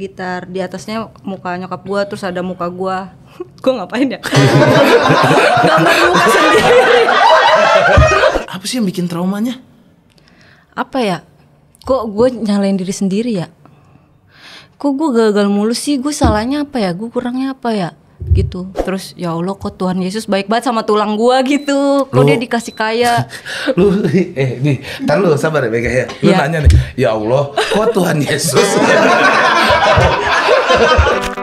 gitar di atasnya muka nyokap gue terus ada muka gue gue ngapain ya gambar muka sendiri apa sih yang bikin traumanya apa ya kok gue nyalain diri sendiri ya kok gue gagal mulu sih gue salahnya apa ya gue kurangnya apa ya gitu terus ya Allah kok Tuhan Yesus baik banget sama tulang gua gitu kok lu, dia dikasih kaya lu eh nih tar lu sabar ya ya lu ya. nanya nih ya Allah kok Tuhan Yesus Ha ha ha ha!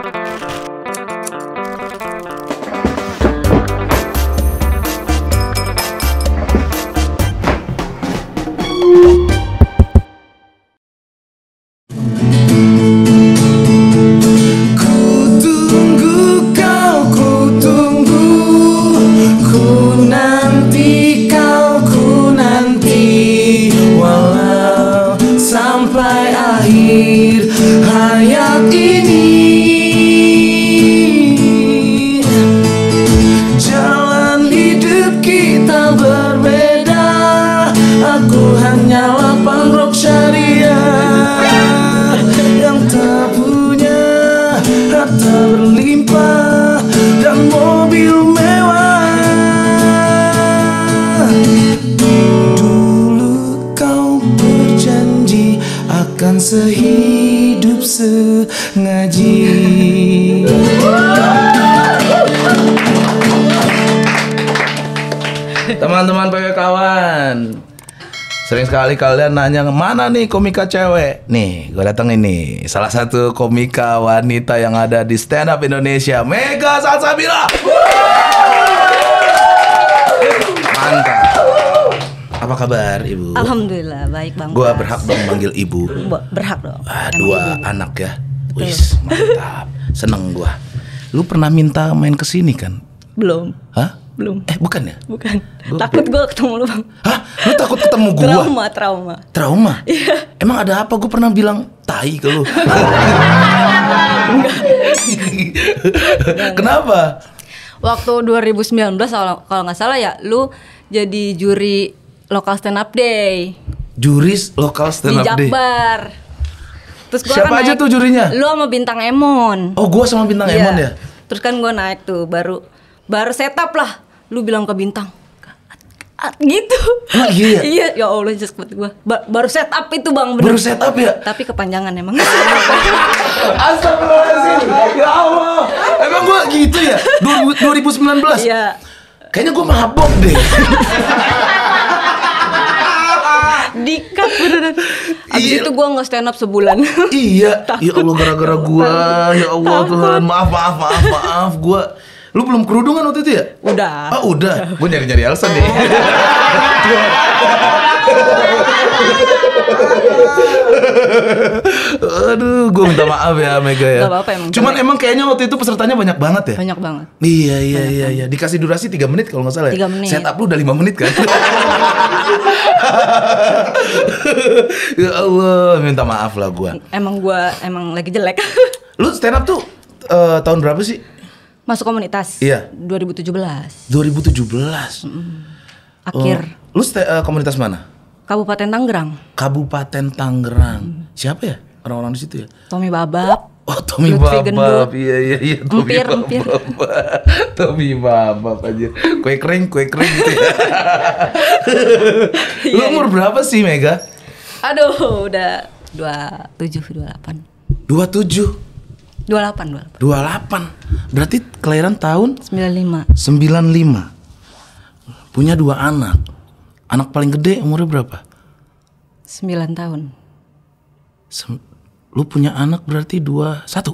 Barangkali kalian nanya mana nih komika cewek? Nih, gue datang ini salah satu komika wanita yang ada di stand up Indonesia, Mega Salsabila. Mantap. Apa kabar ibu? Alhamdulillah baik bang. Gua berhak dong manggil ibu. Berhak dong. Ah, dua ibu. anak ya. Wis mantap. Seneng gue. Lu pernah minta main kesini kan? Belum. Hah? Belum. Eh, bukan ya? Bukan. Gua takut gue ketemu lu, Bang. Hah? Lu takut ketemu gue Trauma, trauma. Trauma? Iya. Emang ada apa? Gue pernah bilang tai ke lu. Kenapa? Waktu 2019 kalau nggak salah ya, lu jadi juri lokal stand up day. Juri lokal stand up day. Di Jakbar. Terus gua Siapa kan aja naik, tuh jurinya? Lu sama bintang Emon. Oh, gue sama bintang yeah. Emon ya. Terus kan gue naik tuh baru baru setup lah lu bilang ke bintang gitu. Ah, iya. iya, ya Allah jas buat gua. Ba baru setup itu Bang, bener. Baru set up ya? Tapi kepanjangan emang. astagfirullahaladzim Ya Allah. Emang gua gitu ya? 2019. Iya. Kayaknya gua mabok deh. Dikat beneran. Abis iya. itu gua nggak stand up sebulan. iya. Takut. Ya Allah gara-gara gua. Ya Allah Tuhan, maaf maaf maaf maaf gua Lu belum kerudungan waktu itu ya? Udah. Oh, udah. gua nyari-nyari alasan deh. Aduh, gua minta maaf ya Mega ya. Gak apa-apa Cuman emang kayaknya waktu itu pesertanya banyak banget ya. Banyak banget. Iya iya banyak iya iya. Dikasih durasi 3 menit kalau nggak salah. Ya? 3 menit. Setup lu udah 5 menit kan. ya Allah, minta maaf lah gua. Emang gua emang lagi jelek. lu stand up tuh uh, tahun berapa sih? Masuk komunitas. Iya. 2017. 2017. Mm -hmm. Akhir. Uh, lu uh, komunitas mana? Kabupaten Tangerang. Kabupaten Tangerang. Mm. Siapa ya orang-orang di situ ya? Tommy Babak. Oh Tommy Lutfi Babab, iya iya iya Tommy empir, Babab, empir. Tommy Babab aja, kue kering kue kering gitu ya. Lu iya, umur iya. berapa sih Mega? Aduh udah dua tujuh dua delapan. Dua tujuh? 28, 28. 28. Berarti kelahiran tahun 95. 95. Punya dua anak. Anak paling gede umurnya berapa? 9 tahun. Sem lu punya anak berarti 21. 20.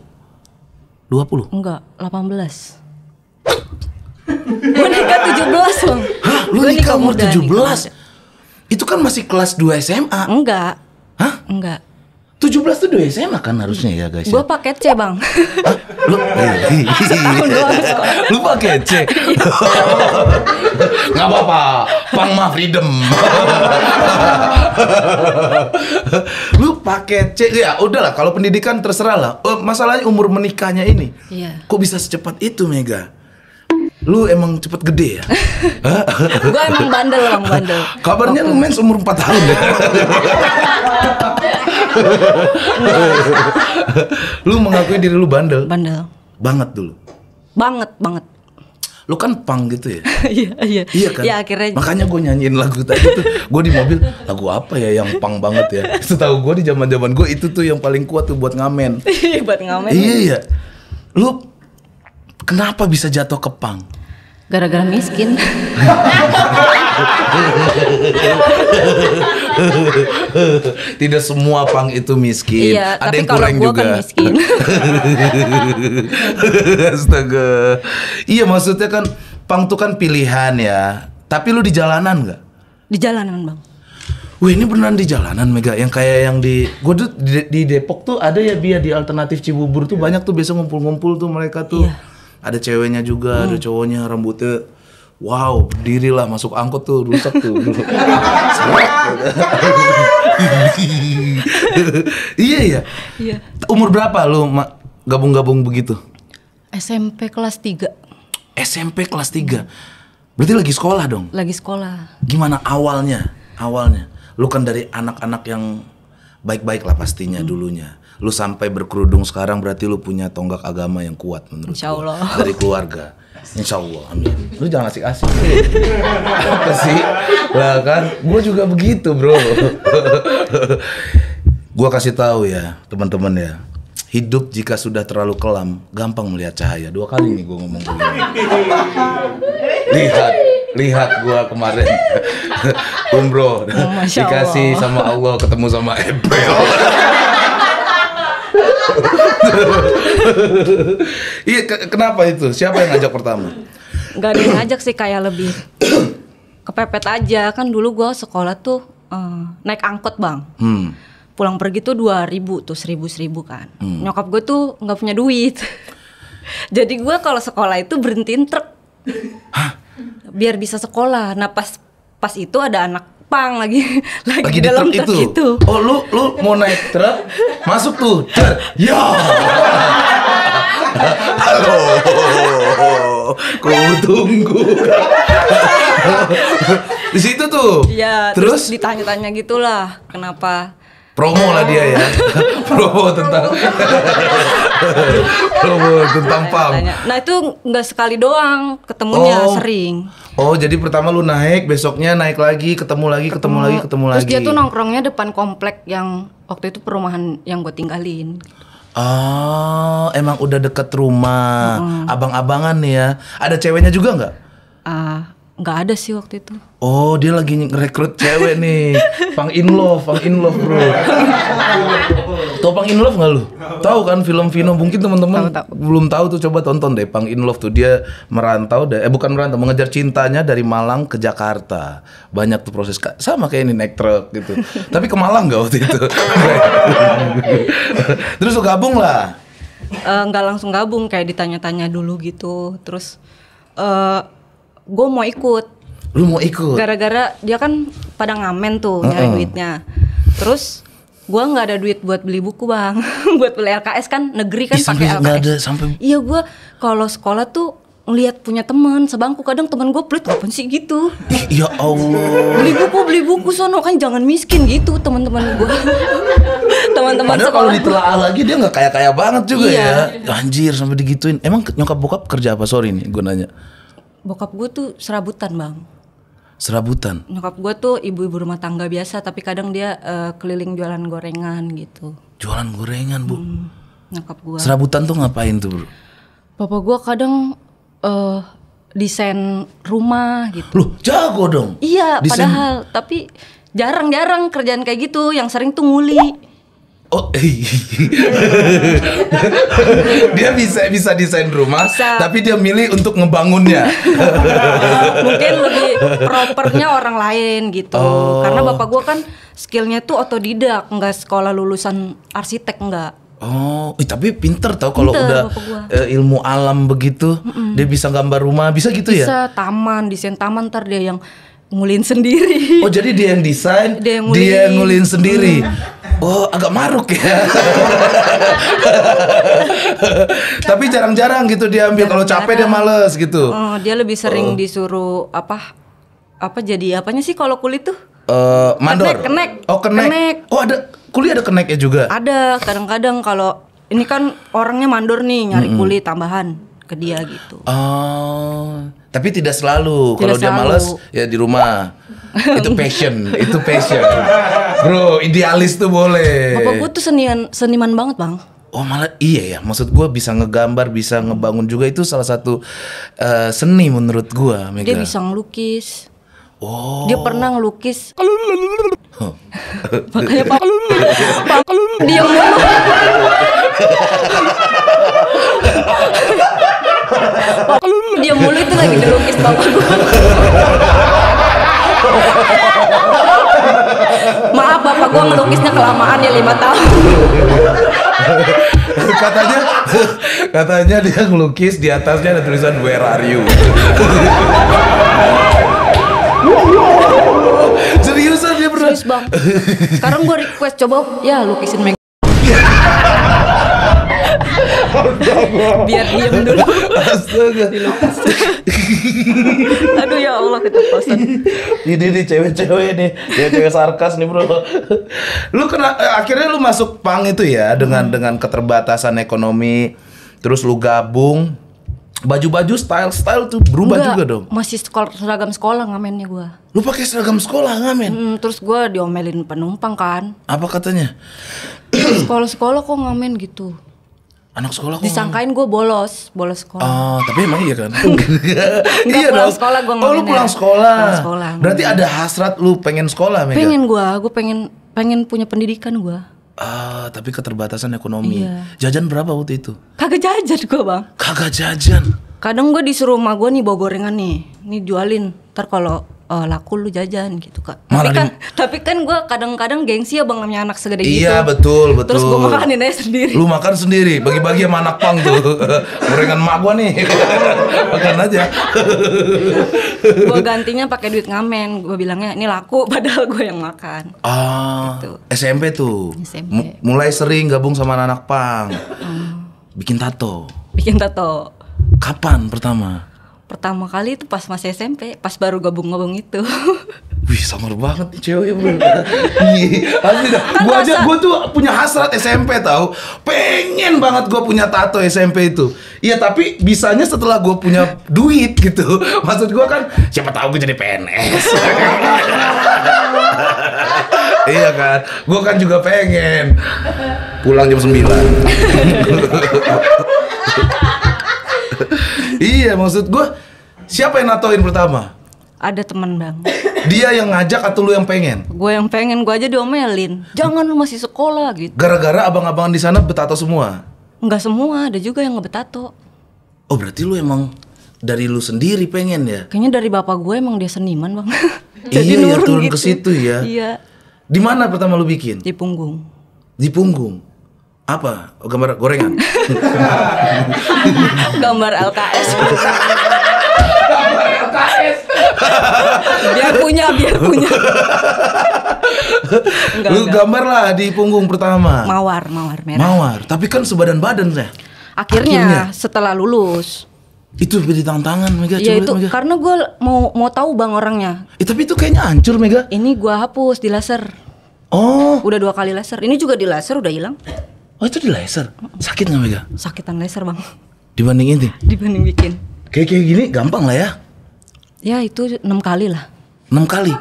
Enggak, 18. gue nikah 17 Bang. Hah, lu gua nikah umur 17? Nikah. Itu kan masih kelas 2 SMA. Enggak. Hah? Enggak tujuh belas tuh dua SMA kan harusnya ya guys. Ya. Gue pakai C bang. Lu, iya. lu pakai C. Gak apa-apa, pang mah freedom. lu pakai C ya udahlah kalau pendidikan terserah lah. Eh, masalahnya umur menikahnya ini. Iya. Kok bisa secepat itu Mega? lu emang cepet gede ya? gue emang bandel, emang bandel. Kabarnya lu main umur empat tahun ya? lu mengakui diri lu bandel? Bandel. Banget dulu? Banget, banget. Lu kan pang gitu ya? Iya, iya. Iya kan? Iya, akhirnya. Makanya gue nyanyiin lagu tadi tuh. Gue di mobil, lagu apa ya yang pang banget ya? Setahu gue di zaman zaman gue itu tuh yang paling kuat tuh buat ngamen. Iya, buat ngamen. Iya, iya. Lu kenapa bisa jatuh ke pang? Gara-gara miskin. Tidak semua pang itu miskin. Iya, Ada tapi yang kurang juga. Kan miskin. Astaga. Iya, maksudnya kan pang itu kan pilihan ya. Tapi lu di jalanan nggak? Di jalanan, Bang. Wih ini beneran di jalanan Mega yang kayak yang di gue tuh di, di Depok tuh ada ya biar ya, di alternatif Cibubur tuh banyak tuh biasa ngumpul-ngumpul tuh mereka tuh. yeah ada ceweknya juga hmm. ada cowoknya rambutnya wow lah masuk angkot tuh rusak tuh iya iya iya umur berapa lu gabung-gabung begitu SMP kelas 3 SMP kelas 3 berarti lagi sekolah dong lagi sekolah gimana awalnya awalnya lu kan dari anak-anak yang baik-baik lah pastinya hmm. dulunya lu sampai berkerudung sekarang berarti lu punya tonggak agama yang kuat menurut Insya Allah. Gua, dari keluarga Insya Allah, amin. Lu jangan asik-asik. Apa sih? Lah kan, gue juga begitu bro. gue kasih tahu ya teman-teman ya. Hidup jika sudah terlalu kelam, gampang melihat cahaya. Dua kali nih gue ngomong begini. Lihat, lihat gue kemarin umroh oh, dikasih sama Allah ketemu sama Ebel. Iya, kenapa itu? Siapa yang ngajak pertama? Gak ada yang ngajak sih, kayak lebih kepepet aja. Kan dulu gue sekolah tuh uh, naik angkot bang. Hmm. Pulang pergi tuh dua ribu tuh seribu seribu kan. Hmm. Nyokap gue tuh nggak punya duit. Jadi gue kalau sekolah itu berhentiin truk. Biar bisa sekolah. Nah pas pas itu ada anak pang lagi lagi, lagi dalam di truk, truk itu. itu. Oh lu lu mau naik truk masuk tuh. Cer. Ya. Halo. kau tunggu. di situ tuh. Iya, terus, terus ditanya-tanya gitulah kenapa promo lah dia ya promo tentang promo tentang pam nah itu nggak sekali doang ketemunya oh. sering oh jadi pertama lu naik besoknya naik lagi ketemu lagi ketemu, ketemu lagi ketemu terus lagi terus dia tuh nongkrongnya depan komplek yang waktu itu perumahan yang gue tinggalin Oh, emang udah deket rumah, hmm. abang-abangan nih ya. Ada ceweknya juga nggak? uh, nggak ada sih waktu itu. Oh, dia lagi ngerekrut cewek nih. Pang in love, pang in love, bro. Tau pang in love nggak lu? Tahu kan film Vino? Mungkin teman-teman belum tahu tuh coba tonton deh pang in love tuh dia merantau deh. Eh bukan merantau, mengejar cintanya dari Malang ke Jakarta. Banyak tuh proses sama kayak ini naik truk gitu. Tapi ke Malang nggak waktu itu? Terus lu gabung lah. Eh, nggak uh, langsung gabung kayak ditanya-tanya dulu gitu. Terus uh, gue mau ikut lu mau ikut gara-gara dia kan pada ngamen tuh uh-uh. nyari duitnya terus gue nggak ada duit buat beli buku bang buat beli LKS kan negeri kan pakai LKS ada, sampai... iya gue kalau sekolah tuh ngeliat punya teman sebangku kadang teman gue pelit apa sih gitu ya allah beli buku beli buku sono kan jangan miskin gitu teman-teman gue teman-teman Padahal kalau ditelaah lagi dia nggak kaya kaya banget juga iya. ya anjir sampai digituin emang nyokap bokap kerja apa sorry nih gue nanya bokap gue tuh serabutan bang serabutan nyokap gue tuh ibu-ibu rumah tangga biasa tapi kadang dia uh, keliling jualan gorengan gitu jualan gorengan bu hmm, nyokap gue serabutan tuh ngapain tuh bro papa gue kadang uh, desain rumah gitu loh jago dong iya desain... padahal tapi jarang-jarang kerjaan kayak gitu yang sering tuh nguli Oh, dia bisa bisa desain rumah, bisa. tapi dia milih untuk ngebangunnya. Mungkin lebih propernya orang lain gitu. Oh. Karena bapak gue kan skillnya tuh otodidak, nggak sekolah lulusan arsitek nggak. Oh, eh, tapi pinter tau kalau udah uh, ilmu alam begitu, mm -mm. dia bisa gambar rumah, bisa gitu bisa, ya? Bisa taman, desain taman ntar dia yang ngulin sendiri. Oh jadi dia yang desain, dia yang ngulin, sendiri. Oh, agak maruk ya. Tapi jarang-jarang gitu dia ambil kalau capek dia males gitu. Oh, dia lebih sering oh. disuruh apa? Apa jadi apanya sih kalau kulit tuh? Uh, mandor. Kenek, kenek. Oh, kenek. kenek. Oh, ada kulit ada kenek ya juga. Ada, kadang-kadang kalau ini kan orangnya mandor nih nyari mm -hmm. kulit tambahan ke dia gitu. Oh, tapi tidak selalu. Kalau dia males ya di rumah itu passion, itu passion. Bro, idealis tuh boleh. Bapak gue tuh senian, seniman banget bang. Oh malah iya ya, maksud gue bisa ngegambar, bisa ngebangun juga itu salah satu uh, seni menurut gue. Mega. Dia bisa ngelukis. Oh. Dia pernah ngelukis. Makanya pak, pak Dia dulu. Pak mulu itu lagi dilukis bapak gue. Maaf bapak gue melukisnya kelamaan ya lima tahun. katanya katanya dia ngelukis di atasnya ada tulisan Where are you? Seriusan dia pernah. Serius bang. Sekarang gue request coba ya lukisin Meg biar diem dulu astaga aduh ya Allah keceplosan ini nih cewek-cewek nih ya cewek sarkas nih bro lu kena eh, akhirnya lu masuk pang itu ya dengan hmm. dengan keterbatasan ekonomi terus lu gabung baju-baju style style tuh berubah Enggak, juga dong. Masih sekolah, seragam sekolah ngamennya gua. Lu pakai seragam sekolah ngamen? Hmm, terus gua diomelin penumpang kan. Apa katanya? Sekolah-sekolah kok ngamen gitu anak sekolah kok disangkain gue bolos bolos sekolah oh tapi emang iya kan Enggak, iya pulang dong. sekolah gue oh lu pulang sekolah pulang sekolah berarti enggak. ada hasrat lu pengen sekolah Mega pengen gue gue pengen pengen punya pendidikan gue Ah, uh, tapi keterbatasan ekonomi. Iya. Jajan berapa waktu itu? Kagak jajan gue bang. Kagak jajan. Kadang gue disuruh rumah gue nih bawa gorengan nih, nih jualin. Ntar kalau uh, eh, laku lu jajan gitu kak. tapi kan di... tapi kan gue kadang-kadang gengsi ya bang namanya anak segede iya, gitu. Iya betul betul. Terus gue makanin aja sendiri. Lu makan sendiri, bagi-bagi sama anak pang tuh. Gorengan mak gue nih, makan aja. gue gantinya pakai duit ngamen, gue bilangnya ini laku padahal gue yang makan. Ah gitu. SMP tuh. SMP. mulai sering gabung sama anak, pang. Hmm. Bikin tato. Bikin tato. Kapan pertama? pertama kali itu pas masih SMP, pas baru gabung-gabung itu. Wih, samar banget nih cewek bro. Kan asli dah. Kan gua aja gua tuh punya hasrat SMP tahu. Pengen banget gua punya tato SMP itu. Iya, tapi bisanya setelah gua punya duit gitu. Maksud gua kan siapa tahu gua jadi PNS. iya kan? gue kan juga pengen. Pulang jam 9 iya maksud gue siapa yang natoin pertama ada teman bang dia yang ngajak atau lu yang pengen gue yang pengen gue aja diomelin jangan lu masih sekolah gitu gara-gara abang-abang di sana betato semua Enggak semua ada juga yang ngebetato oh berarti lu emang dari lu sendiri pengen ya kayaknya dari bapak gue emang dia seniman bang jadi iya, nurun ya, turun gitu. ke situ ya iya di mana pertama lu bikin di punggung di punggung apa oh, gambar gorengan gambar LKS biar punya biar punya enggak, lu gambar lah di punggung pertama mawar mawar merah mawar tapi kan sebadan badan saya akhirnya, akhirnya. setelah lulus itu jadi tantangan Mega ya itu Mega. karena gue mau mau tahu bang orangnya eh, tapi itu kayaknya hancur Mega ini gue hapus di laser oh udah dua kali laser ini juga di laser udah hilang Oh itu di laser? Sakit nggak Mega? Sakitan laser bang. Dibanding ini? Dibanding bikin. Kayak kayak gini gampang lah ya? Ya itu enam kali lah. Enam kali?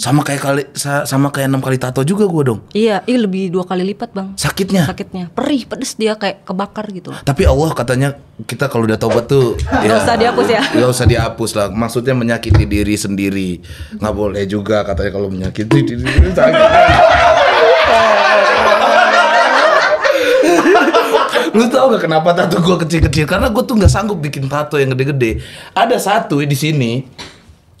Sama kayak kali sama kayak enam kali tato juga gue dong. Iya, ini lebih dua kali lipat bang. Sakitnya? Sakitnya, perih, pedes dia kayak kebakar gitu. Tapi Allah katanya kita kalau udah tobat tuh ya, usah dihapus ya. Gak usah dihapus lah. Maksudnya menyakiti diri sendiri nggak boleh juga katanya kalau menyakiti diri sendiri tahu gak kenapa tato gue kecil-kecil? Karena gue tuh nggak sanggup bikin tato yang gede-gede. Ada satu di sini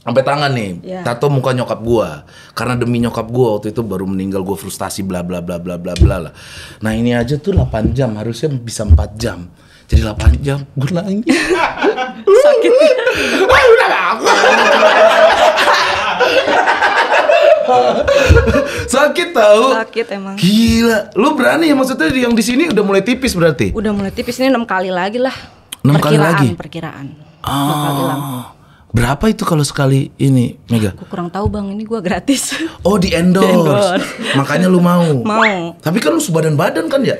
sampai tangan nih yeah. tato muka nyokap gue. karena demi nyokap gue waktu itu baru meninggal gue frustasi bla bla bla bla bla bla lah nah ini aja tuh 8 jam harusnya bisa 4 jam jadi 8 jam gua nangis sakit ah, udah aku sakit tahu sakit emang gila lu berani ya maksudnya yang di sini udah mulai tipis berarti udah mulai tipis ini enam kali lagi lah enam kali lagi perkiraan oh. Berapa itu kalau sekali ini Mega? Aku kurang tahu bang, ini gua gratis. Oh di endorse, makanya lu mau. Mau. Tapi kan lu sebadan badan kan ya?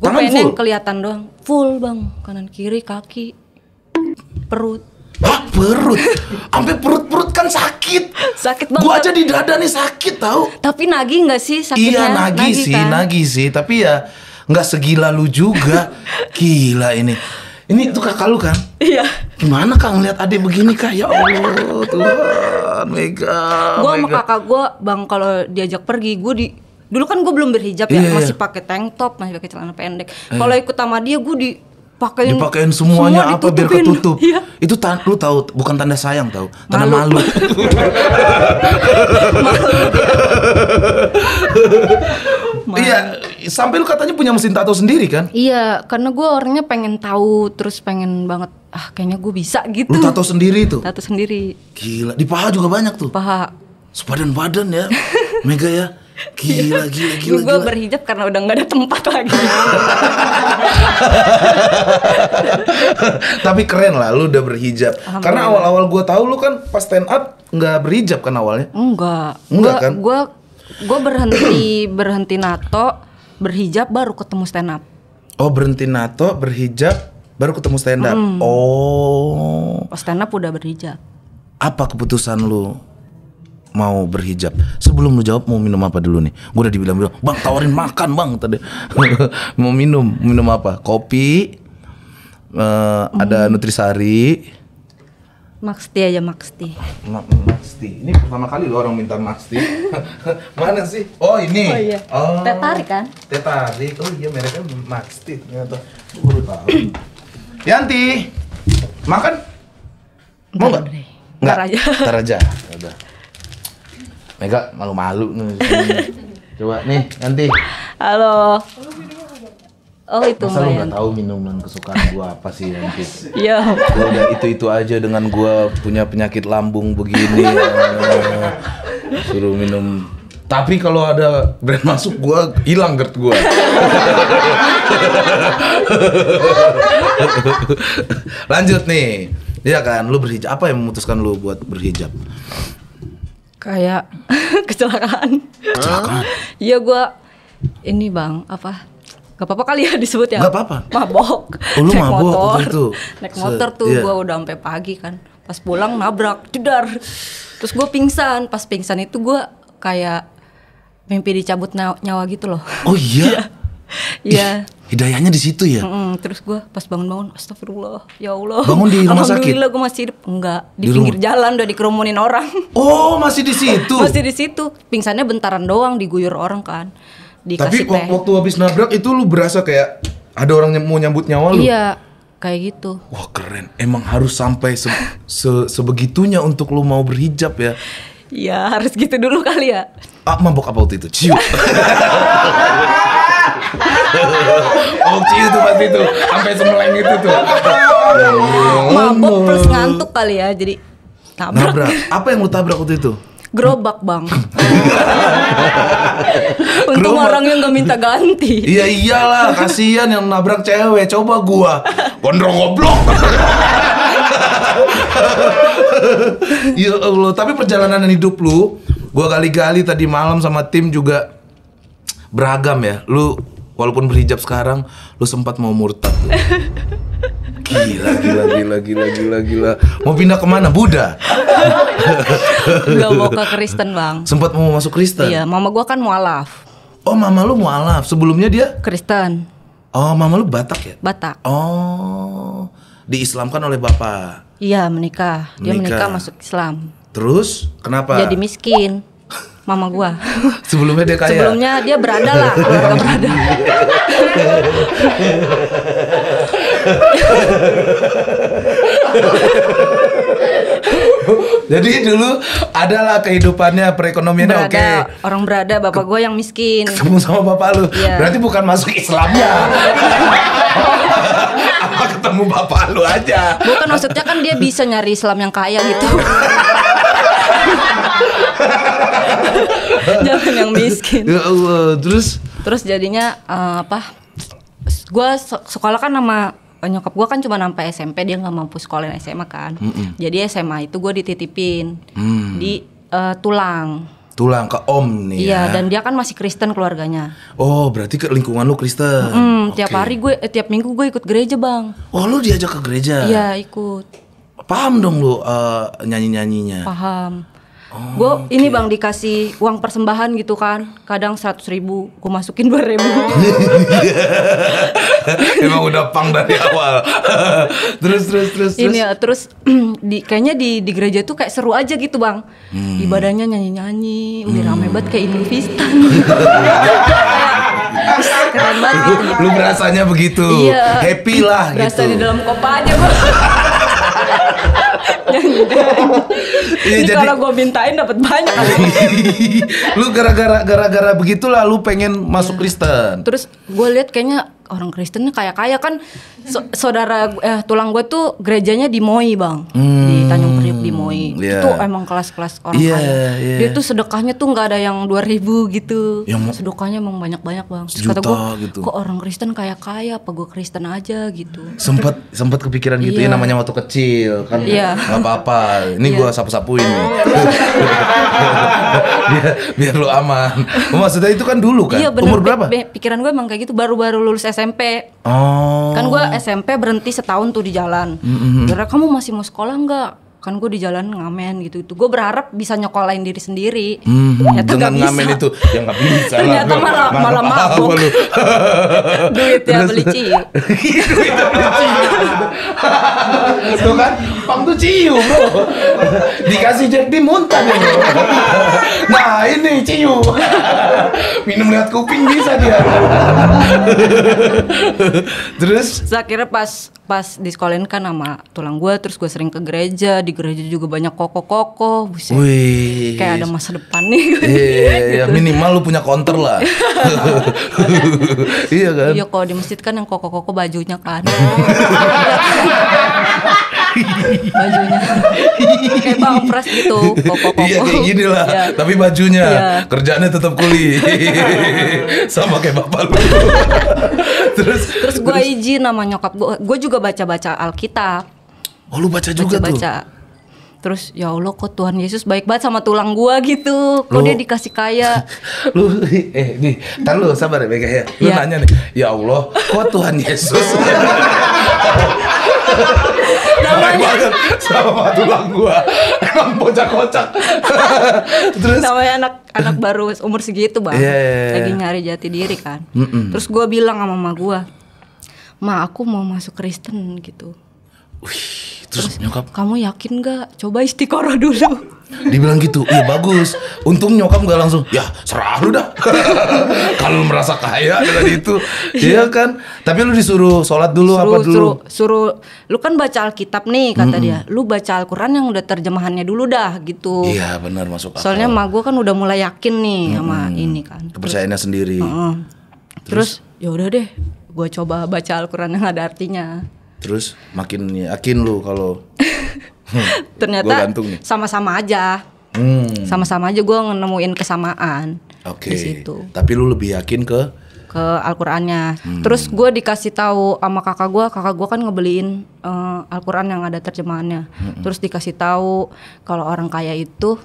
Gua pengen full. kelihatan doang, full bang, kanan kiri kaki perut Hah, perut. Sampai perut-perut kan sakit. Sakit banget. Gua aja di dada nih sakit tahu. Tapi nagih nggak sih sakitnya? Iya, nagih nagi sih, kan? nagih sih. Tapi ya nggak segila lu juga. Gila ini. Ini tuh kakak lu kan? Iya. Gimana kang ngeliat adik begini kak? Ya Allah, Tuhan, Mega. Gue sama kakak gue, bang kalau diajak pergi gue di dulu kan gue belum berhijab yeah, ya, yeah. Iya. masih pakai tank top, masih pakai celana pendek. Iya. Kalau ikut sama dia gue di dipakein dipakein semuanya semua apa biar ketutup iya. itu tan lu tahu bukan tanda sayang tahu tanda malu, malu. malu. iya sampai lu katanya punya mesin tato sendiri kan iya karena gue orangnya pengen tahu terus pengen banget ah kayaknya gue bisa gitu lu tato sendiri tuh tato sendiri gila di paha juga banyak tuh paha sepadan badan ya mega ya Iya. Gila, gila, gila. Gue berhijab karena udah nggak ada tempat lagi. Tapi keren lah, lu udah berhijab. Karena awal-awal gue tahu lu kan pas stand up nggak berhijab kan awalnya? Enggak. Enggak kan? Gue gue berhenti berhenti nato berhijab baru ketemu stand up. Oh berhenti nato berhijab baru ketemu stand up. Hmm. Oh. Stand up udah berhijab. Apa keputusan lu? mau berhijab sebelum lu jawab mau minum apa dulu nih gue udah dibilang-bilang bang tawarin makan bang tadi mau minum minum apa kopi uh, hmm. ada nutrisari Maxti aja Maxti. Ma Maxti. Ini pertama kali lo orang minta Maxti. Mana sih? Oh ini. Oh iya. Oh. tetari kan? tetari Oh iya mereknya Maxti ternyata. Gue tahu. Yanti, makan? Mau nggak? Nggak. Ntar aja. Ntar aja. Udah. Mega malu-malu nih. Coba nih nanti. Halo. Oh itu Masa lu gak tau minuman kesukaan gua apa sih nanti? Iya. Gua udah itu-itu aja dengan gua punya penyakit lambung begini. suruh minum tapi kalau ada brand masuk gua hilang gerd gua. Lanjut nih. Iya kan, lu berhijab apa yang memutuskan lu buat berhijab? kayak kecelakaan. Kecelakaan? Iya gue ini bang apa Gak apa-apa kali ya disebut ya. Gak apa-apa. Mabok. Oh, lu naik mabok motor. itu. Naik motor tuh yeah. gue udah sampai pagi kan. Pas pulang nabrak, jedar. Terus gue pingsan. Pas pingsan itu gue kayak mimpi dicabut nyawa gitu loh. Oh iya. Iya. iya hidayahnya di situ ya. Mm-mm, terus gue pas bangun-bangun, astagfirullah, ya Allah. Bangun di rumah sakit. Alhamdulillah gue masih hidup. Enggak, di, di pinggir rumah. jalan udah dikerumunin orang. Oh, masih di situ. masih di situ. Pingsannya bentaran doang diguyur orang kan. Dikasih Tapi teh. waktu habis nabrak itu lu berasa kayak ada orang yang mau nyambut nyawa lu. Iya, kayak gitu. Wah, keren. Emang harus sampai se- se- sebegitunya untuk lu mau berhijab ya. Iya, harus gitu dulu kali ya. Ah, mabok apa waktu itu? Ciu. Oci itu pasti tuh, sampai semeleng itu tuh. Mabok plus ngantuk kali ya, jadi tabrak. Nabrak. Apa yang lu tabrak waktu itu? Gerobak bang. Untung Gerobak. yang nggak minta ganti. Iya iyalah, kasihan yang nabrak cewek. Coba gua, gondrong goblok. ya Allah, tapi perjalanan hidup lu, gua gali-gali tadi malam sama tim juga beragam ya. Lu walaupun berhijab sekarang, lu sempat mau murtad. Gila, gila, gila, gila, gila, gila. Mau pindah kemana? Buddha. Gak mau ke Kristen bang. Sempat mau masuk Kristen. Iya, mama gua kan mualaf. Oh, mama lu mualaf. Sebelumnya dia Kristen. Oh, mama lu Batak ya? Batak. Oh, diislamkan oleh bapak. Iya, menikah. Dia menikah, menikah masuk Islam. Terus kenapa? Jadi miskin mama gua. Sebelumnya dia kaya. Sebelumnya dia berada lah, keluarga berada. Jadi dulu adalah kehidupannya perekonomiannya oke. Okay. Orang berada bapak gue yang miskin. Ketemu sama bapak lu. Yeah. Berarti bukan masuk Islam ya. Apa ketemu bapak lu aja? Bukan maksudnya kan dia bisa nyari Islam yang kaya gitu. Jangan yang miskin. Ya Allah, terus terus jadinya uh, apa? Gue sekolah kan sama nyokap gue kan cuma sampai SMP dia nggak mampu sekolahin SMA kan. Mm -mm. Jadi SMA itu gue dititipin mm. di uh, tulang tulang ke om nih iya ya. dan dia kan masih Kristen keluarganya oh berarti ke lingkungan lu Kristen mm, okay. tiap hari gue eh, tiap minggu gue ikut gereja bang oh lu diajak ke gereja iya ikut paham dong lu uh, eh, nyanyi nyanyinya paham Oh, gue okay. ini bang dikasih uang persembahan gitu kan kadang seratus ribu gue masukin dua ribu emang udah pang dari awal terus terus terus ini ya, terus di kayaknya di di gereja tuh kayak seru aja gitu bang hmm. ibadahnya nyanyi nyanyi udah hmm. rame banget kayak Inul Vistan keren banget lu, gitu, lu berasanya begitu iya, happy lah berasa gitu berasa di dalam kopa aja bang Iya, Ini jadi... kalau gue mintain dapat banyak. lu gara-gara gara-gara begitulah lu pengen masuk iya. Kristen. Terus gue lihat kayaknya orang Kristen kayak kaya kan so saudara eh, tulang gue tuh gerejanya di Moi bang hmm, di Tanjung Priok di Moi yeah. itu emang kelas-kelas orang yeah, kaya yeah. dia tuh sedekahnya tuh nggak ada yang dua ribu gitu ya, sedekahnya emang banyak-banyak bang Terus kata gua, gitu. kok orang Kristen kayak kaya apa gue Kristen aja gitu sempet sempet kepikiran gitu yeah. ya iya. namanya waktu kecil kan yeah. Gak apa-apa. Ini yeah. gua sapu-sapuin nih. biar, biar lu aman. Maksudnya itu kan dulu kan. Iya, bener. Umur berapa? Be pikiran gue emang kayak gitu baru-baru lulus SMP. Oh. Kan gua SMP berhenti setahun tuh di jalan. Mm -hmm. Kira kamu masih mau sekolah nggak? kan gue di jalan ngamen gitu itu gue berharap bisa nyokolain diri sendiri hmm, hmm. ternyata dengan ngamen itu ya nggak bisa ternyata malah malah mabuk ya, duit ya beli ciu itu kan pang tuh ciu bro dikasih Jack muntah nih nah ini ciu minum lihat kuping bisa dia terus terus akhirnya pas pas disekolahin kan sama tulang gue terus gue sering ke gereja di gereja juga banyak koko koko buset Wih. kayak ada masa depan nih yeah, iya, iya, iya. Gitu. minimal lu punya counter lah iya kan iya kalau di masjid kan yang koko koko bajunya kan bajunya kayak bang pres gitu popo popo iya kayak gini lah ya. tapi bajunya ya. kerjanya tetap kuli sama kayak bapak lu terus terus gue izin nama nyokap gue gue juga baca baca alkitab oh lu baca juga baca, -baca. tuh terus ya Allah kok Tuhan Yesus baik banget sama tulang gua gitu kok lu, dia dikasih kaya lu eh nih tar lu sabar ya Mega ya lu yeah. nanya nih ya Allah kok Tuhan Yesus namanya banget sama tulang gua emang bocah kocak terus namanya anak anak baru umur segitu bang yeah. Iya, iya, iya. lagi nyari jati diri kan mm -mm. terus gua bilang sama mama gua ma aku mau masuk Kristen gitu Wih, terus, terus nyokap kamu yakin gak coba istiqoroh dulu dibilang gitu iya bagus untung nyokap gak langsung ya serah lu dah kalau merasa kaya dengan itu iya. iya kan tapi lu disuruh sholat dulu suruh, apa dulu suruh, suruh lu kan baca alkitab nih kata mm -hmm. dia lu baca alquran yang udah terjemahannya dulu dah gitu iya benar masuk akal soalnya emak gue kan udah mulai yakin nih mm -hmm. sama ini kan kepercayaannya sendiri uh -uh. terus, terus ya udah deh gue coba baca alquran yang ada artinya Terus makin yakin lu kalau ternyata sama-sama aja. sama hmm. Sama-sama aja gue nemuin kesamaan okay. di situ. Tapi lu lebih yakin ke ke Al-Qur'annya. Hmm. Terus gue dikasih tahu sama kakak gue, kakak gue kan ngebeliin uh, eh, al yang ada terjemahannya. Hmm. Terus dikasih tahu kalau orang kaya itu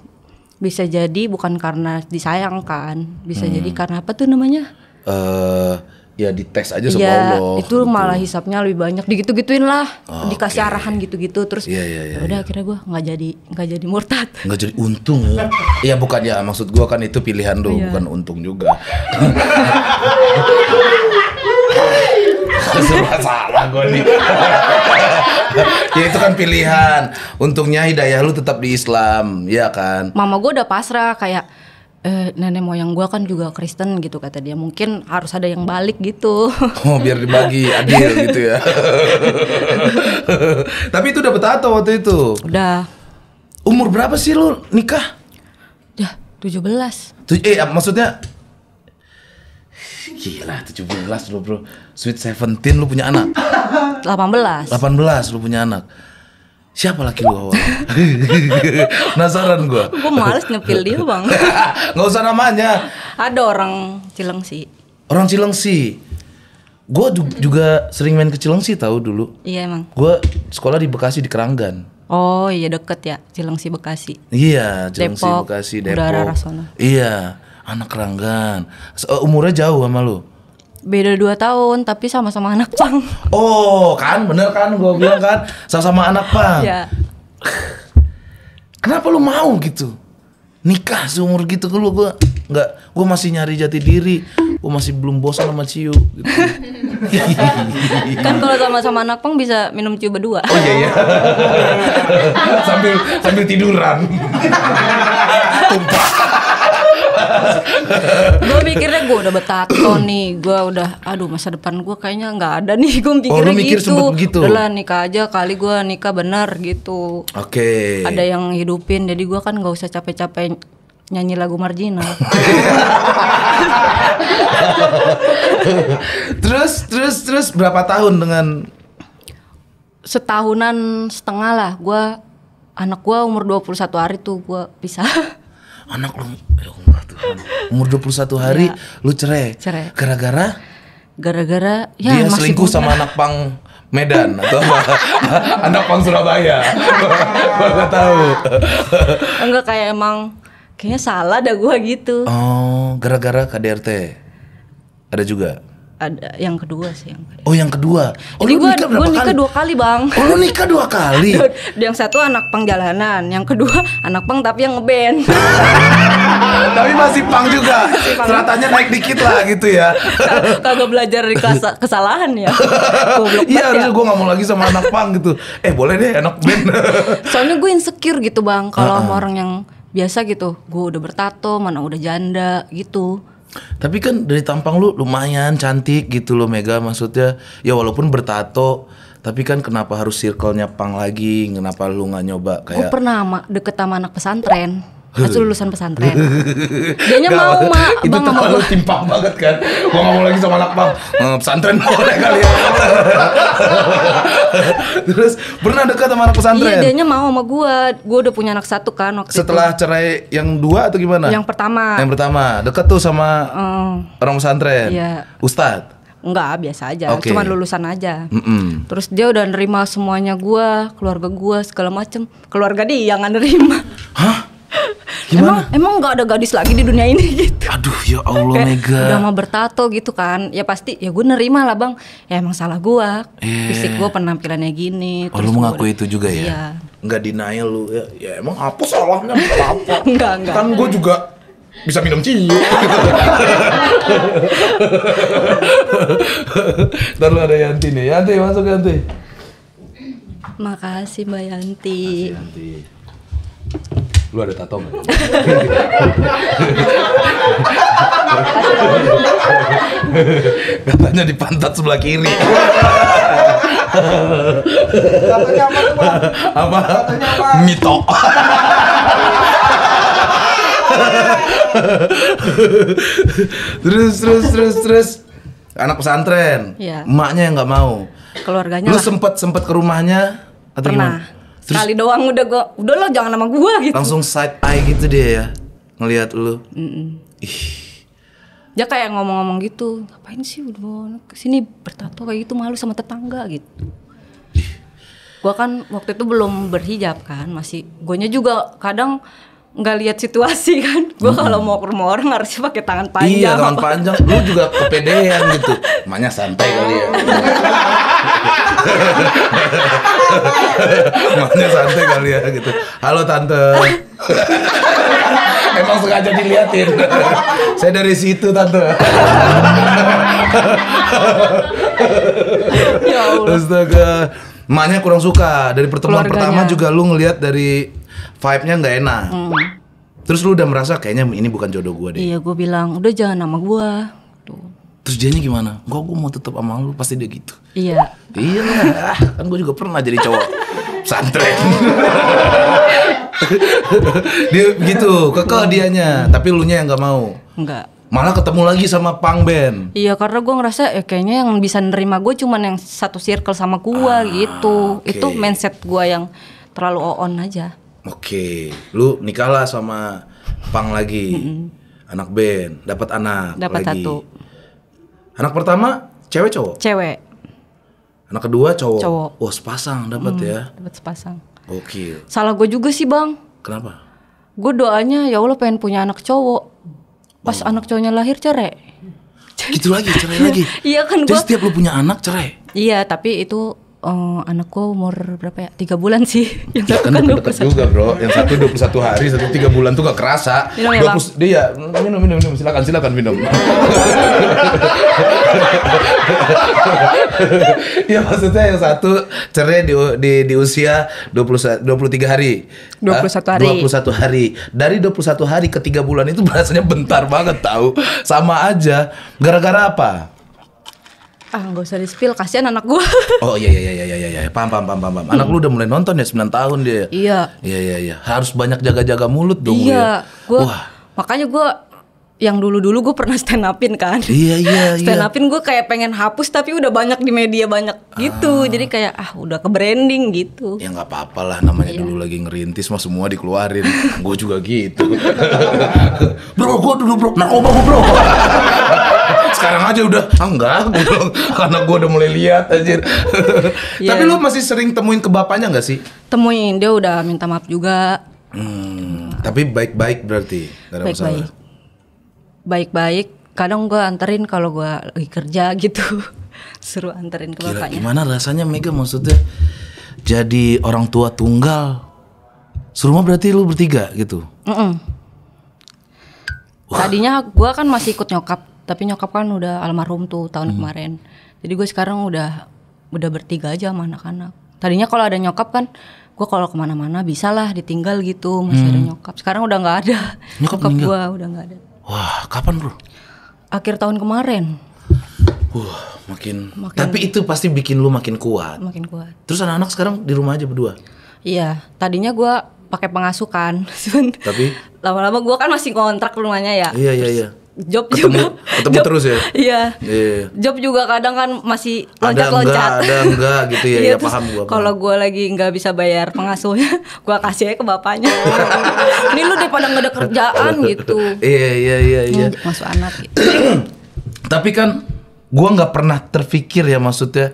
bisa jadi bukan karena disayangkan, bisa hmm. jadi karena apa tuh namanya? uh, ya dites aja sama ya, Allah. itu gitu. malah hisapnya lebih banyak digitu-gituin lah, okay. Ah, dikasih arahan gitu-gitu terus ya, ya, ya, udah ya. akhirnya gue nggak jadi nggak jadi murtad. Nggak jadi untung. Ya. Iya bukan ya maksud gue kan itu pilihan lo, ya. bukan untung juga. salah gue nih. ya itu kan pilihan. Untungnya hidayah lu tetap di Islam, ya kan? Mama gue udah pasrah kayak eh, nenek moyang gue kan juga Kristen gitu kata dia mungkin harus ada yang balik gitu oh biar dibagi adil gitu ya tapi itu dapet tato waktu itu udah umur berapa sih lu nikah ya tujuh belas. eh maksudnya Gila 17 lu bro Sweet 17 lu punya anak 18 18 lu punya anak siapa laki lu awal? Nasaran gua. Gua males nyepil dia, Bang. Nggak usah namanya. Ada orang Cilengsi. Orang Cilengsi. Gue juga sering main ke Cilengsi tahu dulu. Iya emang. Gue sekolah di Bekasi di Keranggan. Oh iya deket ya Cilengsi Bekasi. Iya Cilengsi Depok, Bekasi Depok. Udara Iya anak Keranggan. Eh, umurnya jauh sama lu? beda dua tahun tapi sama-sama anak pang oh kan bener kan gue bilang kan sama-sama anak pang ya. kenapa lu mau gitu nikah seumur gitu lu gue nggak gue masih nyari jati diri gue masih belum bosan sama ciu gitu. kan kalau sama-sama anak pang bisa minum ciu berdua oh iya iya sambil sambil tiduran tumpah gue mikirnya gue udah betato nih gue udah aduh masa depan gue kayaknya nggak ada nih gue oh, mikirnya oh, mikir gitu, gitu. udah lah nikah aja kali gue nikah bener gitu oke okay. ada yang hidupin jadi gue kan nggak usah capek-capek nyanyi lagu marginal. terus terus terus berapa tahun dengan setahunan setengah lah gue anak gue umur 21 hari tuh gue pisah anak lu ya Allah Tuhan umur 21 hari ya. lu cerai cerai gara-gara gara-gara ya dia selingkuh sama anak pang Medan atau apa? anak pang Surabaya nggak tahu enggak kayak emang kayaknya salah dah gua gitu oh gara-gara KDRT ada juga ada yang kedua sih yang kedua. Oh yang kedua. Oh, Jadi gue nikah, gua nikah kali? dua kali bang. Oh lu nikah dua kali. yang satu anak pang jalanan, yang kedua anak pang tapi yang ngeband. tapi masih pang juga. Seratannya naik dikit lah gitu ya. Kagak belajar dari kesalahan ya. Iya ya. harusnya gue nggak mau lagi sama anak pang gitu. Eh boleh deh anak band. Soalnya gue insecure gitu bang kalau uh -uh. sama orang yang biasa gitu. Gue udah bertato, mana udah janda gitu. Tapi kan dari tampang lu lumayan cantik gitu loh Mega maksudnya. Ya walaupun bertato tapi kan kenapa harus circle-nya pang lagi? Kenapa lu nggak nyoba kayak Gue pernah deket sama anak pesantren. Aku lulusan pesantren. Dianya mau mak, itu bang mau. Itu timpang banget kan. Gua ngomong lagi sama anak bang, eh, pesantren boleh kali ya. Terus pernah dekat sama anak pesantren? Iya, dianya mau sama gua. Gua udah punya anak satu kan waktu Setelah itu. cerai yang dua atau gimana? Yang pertama. Yang pertama, dekat tuh sama mm. orang pesantren. Iya. Ustadz. Enggak, biasa aja. Okay. Cuma lulusan aja. Mm -mm. Terus dia udah nerima semuanya gua, keluarga gua, segala macem. Keluarga dia yang nerima. Hah? Gimana? Emang emang nggak ada gadis lagi di dunia ini gitu. Aduh ya Allah Kayak, Mega. Udah mau bertato gitu kan. Ya pasti ya gue nerima lah bang. Ya emang salah gue. Yeah. Fisik gue penampilannya gini. Oh lu ngaku itu juga ya? Iya. Nggak denial lu ya, ya emang apa salahnya? apa? enggak enggak. Kan gue juga bisa minum ciu. Ntar lu ada Yanti nih. Yanti masuk Yanti. Makasih Mbak Yanti. Makasih Yanti. Lu ada tato nggak? Katanya di pantat sebelah kiri. Katanya apa? Apa? Katanya apa? Mito. terus terus terus terus anak pesantren. Iya. Emaknya yang nggak mau. Keluarganya. Lu sempet sempet ke rumahnya atau Pernah. gimana? kali doang udah gua udah lo jangan sama gua gitu. Langsung side eye gitu dia ya, ngelihat lo. Mm -mm. Ih. Dia kayak ngomong-ngomong gitu, ngapain sih udah kesini bertato kayak gitu malu sama tetangga gitu. Ih. Gua kan waktu itu belum berhijab kan, masih gonya juga kadang nggak lihat situasi kan gue hmm. kalau mau ke rumah orang harusnya pakai tangan panjang iya tangan panjang lu juga kepedean gitu makanya santai kali ya makanya santai kali ya gitu halo tante emang sengaja diliatin saya dari situ tante ya Allah. astaga Emaknya kurang suka dari pertemuan Keluarganya. pertama juga lu ngelihat dari vibe-nya nggak enak. Hmm. Terus lu udah merasa kayaknya ini bukan jodoh gue deh. Iya, gue bilang udah jangan nama gue. Tuh. Terus dia gimana? Gue gue mau tetap sama lu pasti dia gitu. Iya. Iya ah, kan gue juga pernah jadi cowok santren. dia gitu, kekeh dianya, tapi lu nya yang nggak mau. Enggak malah ketemu lagi sama pang Ben. iya karena gue ngerasa ya kayaknya yang bisa nerima gue cuman yang satu circle sama gue ah, gitu okay. itu mindset gue yang terlalu on aja Oke, lu nikah lah sama Pang lagi, -hmm. anak band, dapat anak dapet lagi. Satu. Anak pertama cewek cowok. Cewek. Anak kedua cowok. Cowok. Wah oh, sepasang dapat mm, ya. Dapat sepasang. Oke. Salah gue juga sih bang. Kenapa? Gue doanya ya Allah pengen punya anak cowok. Pas oh. anak cowoknya lahir cerai. Gitu lagi cerai lagi. Iya kan gue. Jadi setiap lu punya anak cerai. Iya tapi itu Oh, anakku umur berapa ya tiga bulan sih yang iya, satu kan, kan dua puluh juga bro yang satu dua puluh satu hari satu tiga bulan tuh gak kerasa minum ya 20, dia minum minum minum silakan silakan minum ya maksudnya yang satu cerai di di, di usia dua puluh tiga hari dua puluh satu ah, hari dua puluh satu hari dari dua puluh satu hari ke tiga bulan itu rasanya bentar banget tahu sama aja gara-gara apa ah gak usah di spill kasihan anak gue oh iya, iya iya iya iya iya paham paham paham paham anak hmm. lu udah mulai nonton ya 9 tahun dia iya iya iya iya harus banyak jaga jaga mulut dong iya ya. gue makanya gue yang dulu-dulu gue pernah stand upin kan Iya iya, iya. Stand iya. iya, gue kayak pengen hapus tapi udah banyak di media banyak gitu ah. Jadi kayak ah udah ke branding gitu Ya gak apa-apa lah namanya iya. dulu lagi ngerintis mah semua dikeluarin Gue juga gitu Bro gue dulu bro narkoba gue bro sekarang aja udah ah enggak karena gue udah mulai lihat aja yeah. tapi iya. lu masih sering temuin ke bapaknya nggak sih temuin dia udah minta maaf juga hmm, tapi baik-baik berarti baik -baik. baik-baik kadang gue anterin kalau gue lagi kerja gitu suruh anterin ke Gila, bapaknya gimana rasanya Mega maksudnya jadi orang tua tunggal serumah berarti lu bertiga gitu mm -mm. Wah. Tadinya gue kan masih ikut nyokap tapi nyokap kan udah almarhum tuh tahun hmm. kemarin jadi gue sekarang udah udah bertiga aja sama anak-anak tadinya kalau ada nyokap kan gue kalau kemana-mana bisa lah ditinggal gitu masih hmm. ada nyokap sekarang udah nggak ada nyokap, nyokap gue udah nggak ada wah kapan bro akhir tahun kemarin Wah makin, makin tapi itu pasti bikin lu makin kuat makin kuat terus anak-anak sekarang di rumah aja berdua iya tadinya gue pakai pengasuhan. tapi lama-lama gue kan masih kontrak rumahnya ya iya iya iya job ketemu, juga ketemu job, terus ya iya yeah. job juga kadang kan masih loncat loncat ada enggak, ada enggak gitu ya, ya, paham gue kalau gue lagi nggak bisa bayar pengasuhnya gue kasih aja ke bapaknya ini lu daripada nggak ada kerjaan gitu iya iya iya iya hmm, masuk anak gitu. tapi kan gue nggak pernah terpikir ya maksudnya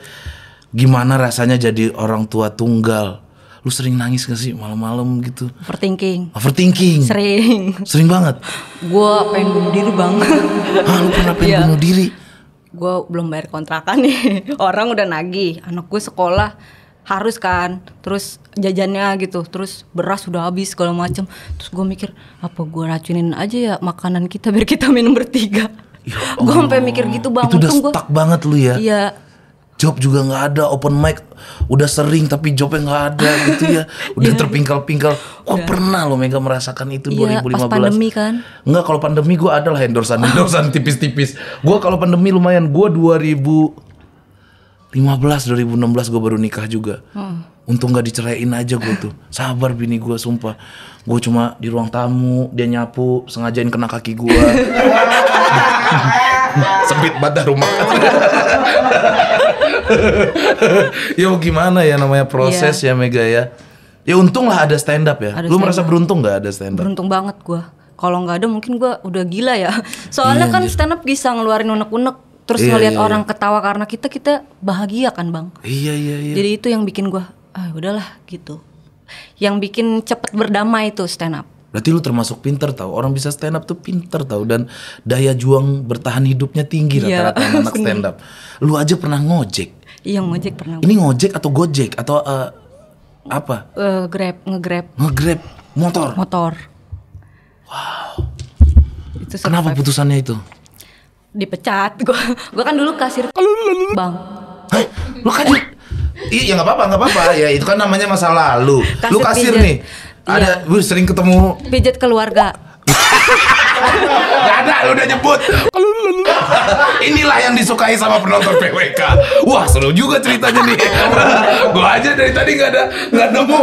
gimana rasanya jadi orang tua tunggal lu sering nangis gak sih malam-malam gitu? Overthinking. Overthinking. Sering. Sering banget. Gua pengen bunuh diri bang. Hah, lu pernah pengen yeah. bunuh diri? Gue belum bayar kontrakan nih. Orang udah nagih. Anak gue sekolah harus kan terus jajannya gitu terus beras udah habis kalau macem terus gue mikir apa gue racunin aja ya makanan kita biar kita minum bertiga ya, oh. gue sampai mikir gitu bang itu udah gua, banget lu ya iya job juga nggak ada open mic udah sering tapi jobnya nggak ada gitu ya udah yeah. terpingkal-pingkal kok yeah. Iya. pernah loh Mega merasakan itu yeah, 2015 pas pandemi kan nggak kalau pandemi gue adalah endorsan endorsan tipis-tipis gue kalau pandemi lumayan gue 2015 2016 gue baru nikah juga hmm. untung nggak diceraiin aja gue tuh sabar bini gue sumpah gue cuma di ruang tamu dia nyapu sengajain kena kaki gue sempit banget rumah ya gimana ya namanya proses yeah. ya Mega ya. Ya untung lah ada stand up ya. Ada Lu merasa beruntung nggak ada stand up? Beruntung banget gua. Kalau nggak ada mungkin gua udah gila ya. Soalnya yeah, kan yeah. stand up bisa ngeluarin unek-unek terus ngeliat ngelihat yeah, iya. orang ketawa karena kita kita bahagia kan bang iya iya iya jadi itu yang bikin gue ah udahlah gitu yang bikin cepet berdamai itu stand up Berarti lu termasuk pinter tau. Orang bisa stand up tuh pinter tau dan daya juang bertahan hidupnya tinggi iya, rata-rata yeah. anak stand up. Lu aja pernah ngojek. Iya ngojek pernah. Ini ngojek atau gojek atau uh, apa? Uh, grab, ngegrab. Ngegrab motor. Motor. Wow. Itu Kenapa putusannya itu? Dipecat. gue gua kan dulu kasir. Bang. Hah? Lu kan Iya, gak nggak apa-apa, nggak apa-apa. ya itu kan namanya masa lalu. Kasir lu kasir pinjam. nih Iya. Ada, gue sering ketemu. Pijat keluarga. Gak ada, lu udah nyebut. Inilah yang disukai sama penonton PWK. Wah, seru juga ceritanya nih. Gue aja dari tadi gak ada Gak nemu.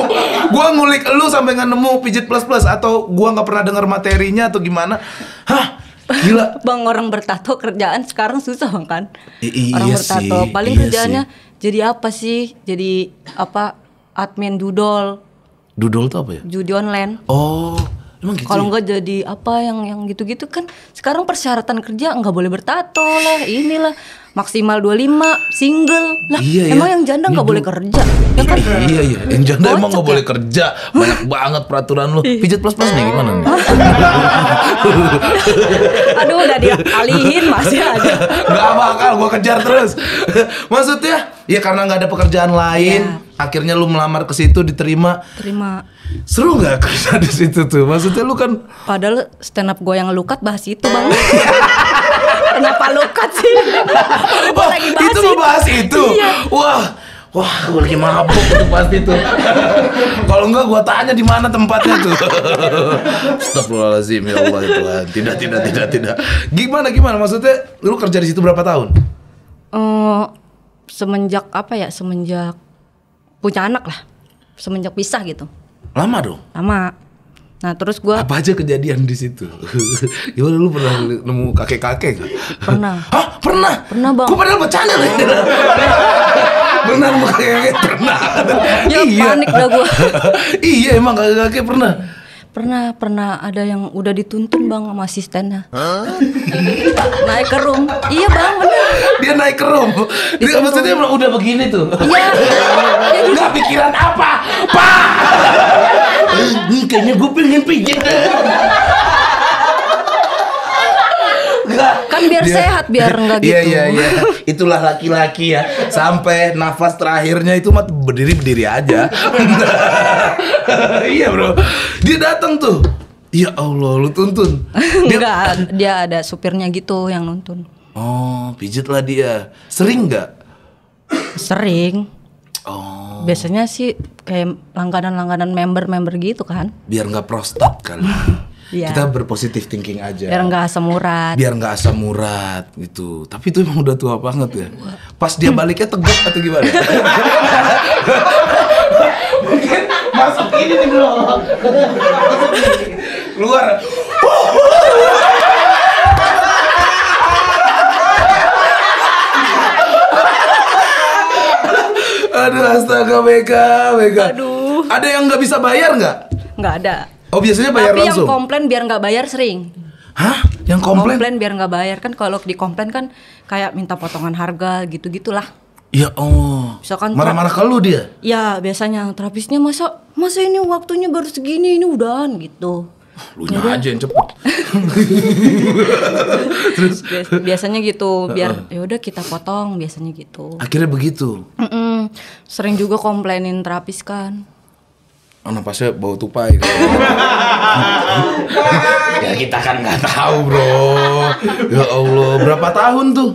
Gue ngulik lu sampai nggak nemu pijit plus plus atau gue gak pernah denger materinya atau gimana. Hah? Gila. Bang orang bertato kerjaan sekarang susah kan. I iya orang bertato sih, paling iya kerjaannya sih. jadi apa sih? Jadi apa? Admin dudol Dudol tuh apa ya? Judi online. Oh, emang gitu. Kalau ya? nggak jadi apa yang yang gitu-gitu kan sekarang persyaratan kerja nggak boleh bertato lah, inilah maksimal 25 single lah. Iya, iya. emang ya? yang janda nggak boleh kerja. Ya kan? Iya iya, iya. yang janda Bocok emang nggak ya? boleh kerja. Banyak banget peraturan lu. Iya. Pijat plus-plus nih gimana nih? Aduh, udah dia alihin masih aja. Gak bakal gua kejar terus. Maksudnya, ya karena nggak ada pekerjaan lain. Ya akhirnya lu melamar ke situ diterima terima seru nggak kerja di situ tuh maksudnya lu kan padahal stand up gue yang lukat bahas itu bang kenapa lukat sih Oh lagi itu mau bahas itu iya. wah wah gue lagi mabuk tuh pasti tuh kalau enggak gue tanya di mana tempatnya tuh Astagfirullahaladzim ya Allah ya Tuhan tidak tidak tidak tidak gimana gimana maksudnya lu kerja di situ berapa tahun uh, semenjak apa ya semenjak punya anak lah semenjak pisah gitu. Lama dong. Lama. Nah terus gue apa aja kejadian di situ? Gimana lu pernah nemu kakek kakek gak? Pernah. Hah pernah? Pernah bang. Gue pernah bercanda nih. pernah kakek kakek pernah. ya iya. panik dah gue. iya emang kakek kakek pernah. Pernah, pernah ada yang udah dituntun bang sama asistennya. Hah? naik ke room. Iya bang, bener. Dia naik ke room. Dia maksudnya maksudnya udah begini tuh. Iya. Nggak pikiran apa, pak? Ini kayaknya gue pengen pijit Iya. kan biar dia, sehat biar enggak iya, gitu. Iya iya iya. Itulah laki-laki ya. Sampai nafas terakhirnya itu mah berdiri berdiri aja. iya bro. Dia datang tuh. Ya Allah, lu tuntun. Dia, Enggak, dia ada supirnya gitu yang nuntun. Oh, pijit lah dia. Sering nggak? Sering. Oh. Biasanya sih kayak langganan-langganan member-member gitu kan. Biar nggak prostat kan yeah. kita berpositif thinking aja biar nggak asam urat biar nggak asam urat gitu tapi itu emang udah tua banget ya pas dia baliknya tegap atau gimana mungkin masuk ini nih bro keluar Aduh astaga Mega, Mega. Aduh. Ada yang nggak bisa bayar nggak? Nggak ada. Oh biasanya bayar Tapi langsung. Tapi yang komplain biar nggak bayar sering. Hah? Yang komplain? Komplain biar nggak bayar kan kalau di komplain kan kayak minta potongan harga gitu gitulah. Ya oh. Misalkan marah-marah ke lu dia? Ya biasanya terapisnya masa masa ini waktunya baru segini ini udahan gitu. Lu nya aja yang cepet. Terus biasanya gitu biar ya udah kita potong biasanya gitu. Akhirnya begitu. Mm -mm. Sering juga komplainin terapis kan anak pasnya bau tupai gitu. ya kita kan nggak tahu bro ya allah berapa tahun tuh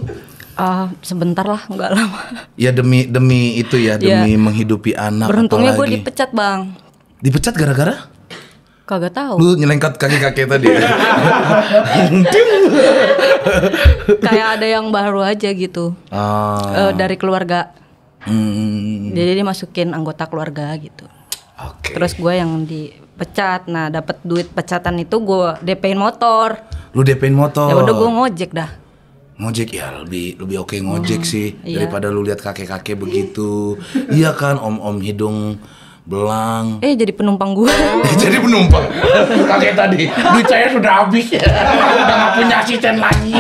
Uh, sebentar lah nggak lama ya demi demi itu ya, ya. demi yeah. menghidupi anak beruntungnya gue dipecat bang dipecat gara-gara Kagak tahu. Lu nyelengkat kaki-kaki tadi. Ya? Kayak ada yang baru aja gitu. Ah. uh, dari keluarga. Hmm. Jadi masukin anggota keluarga gitu. Okay. Terus gue yang dipecat. Nah, dapat duit pecatan itu gue DP-in motor. Lu DP-in motor. Ya udah gue ngojek dah. Ngojek ya lebih lebih oke okay ngojek hmm, sih iya. daripada lu lihat kakek-kakek begitu. iya kan om-om hidung belang. Eh jadi penumpang gue. eh, jadi penumpang. Kakek tadi duit saya sudah habis. Udah gak punya asisten lagi.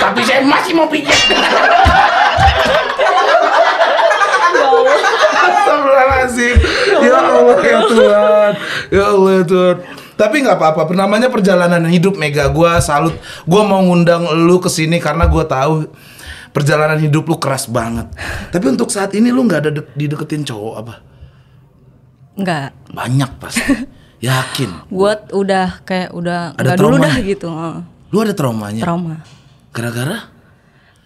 Tapi saya masih mau pijat. Kan Astagfirullahaladzim ya, ya Allah ya Tuhan ya Allah ya Tuhan tapi nggak apa-apa namanya perjalanan hidup mega gue salut gue mau ngundang lu ke sini karena gue tahu perjalanan hidup lu keras banget tapi untuk saat ini lu nggak ada de dideketin cowok apa nggak banyak pasti yakin gue udah kayak udah ada trauma dulu dah ya? gitu lu ada traumanya trauma gara-gara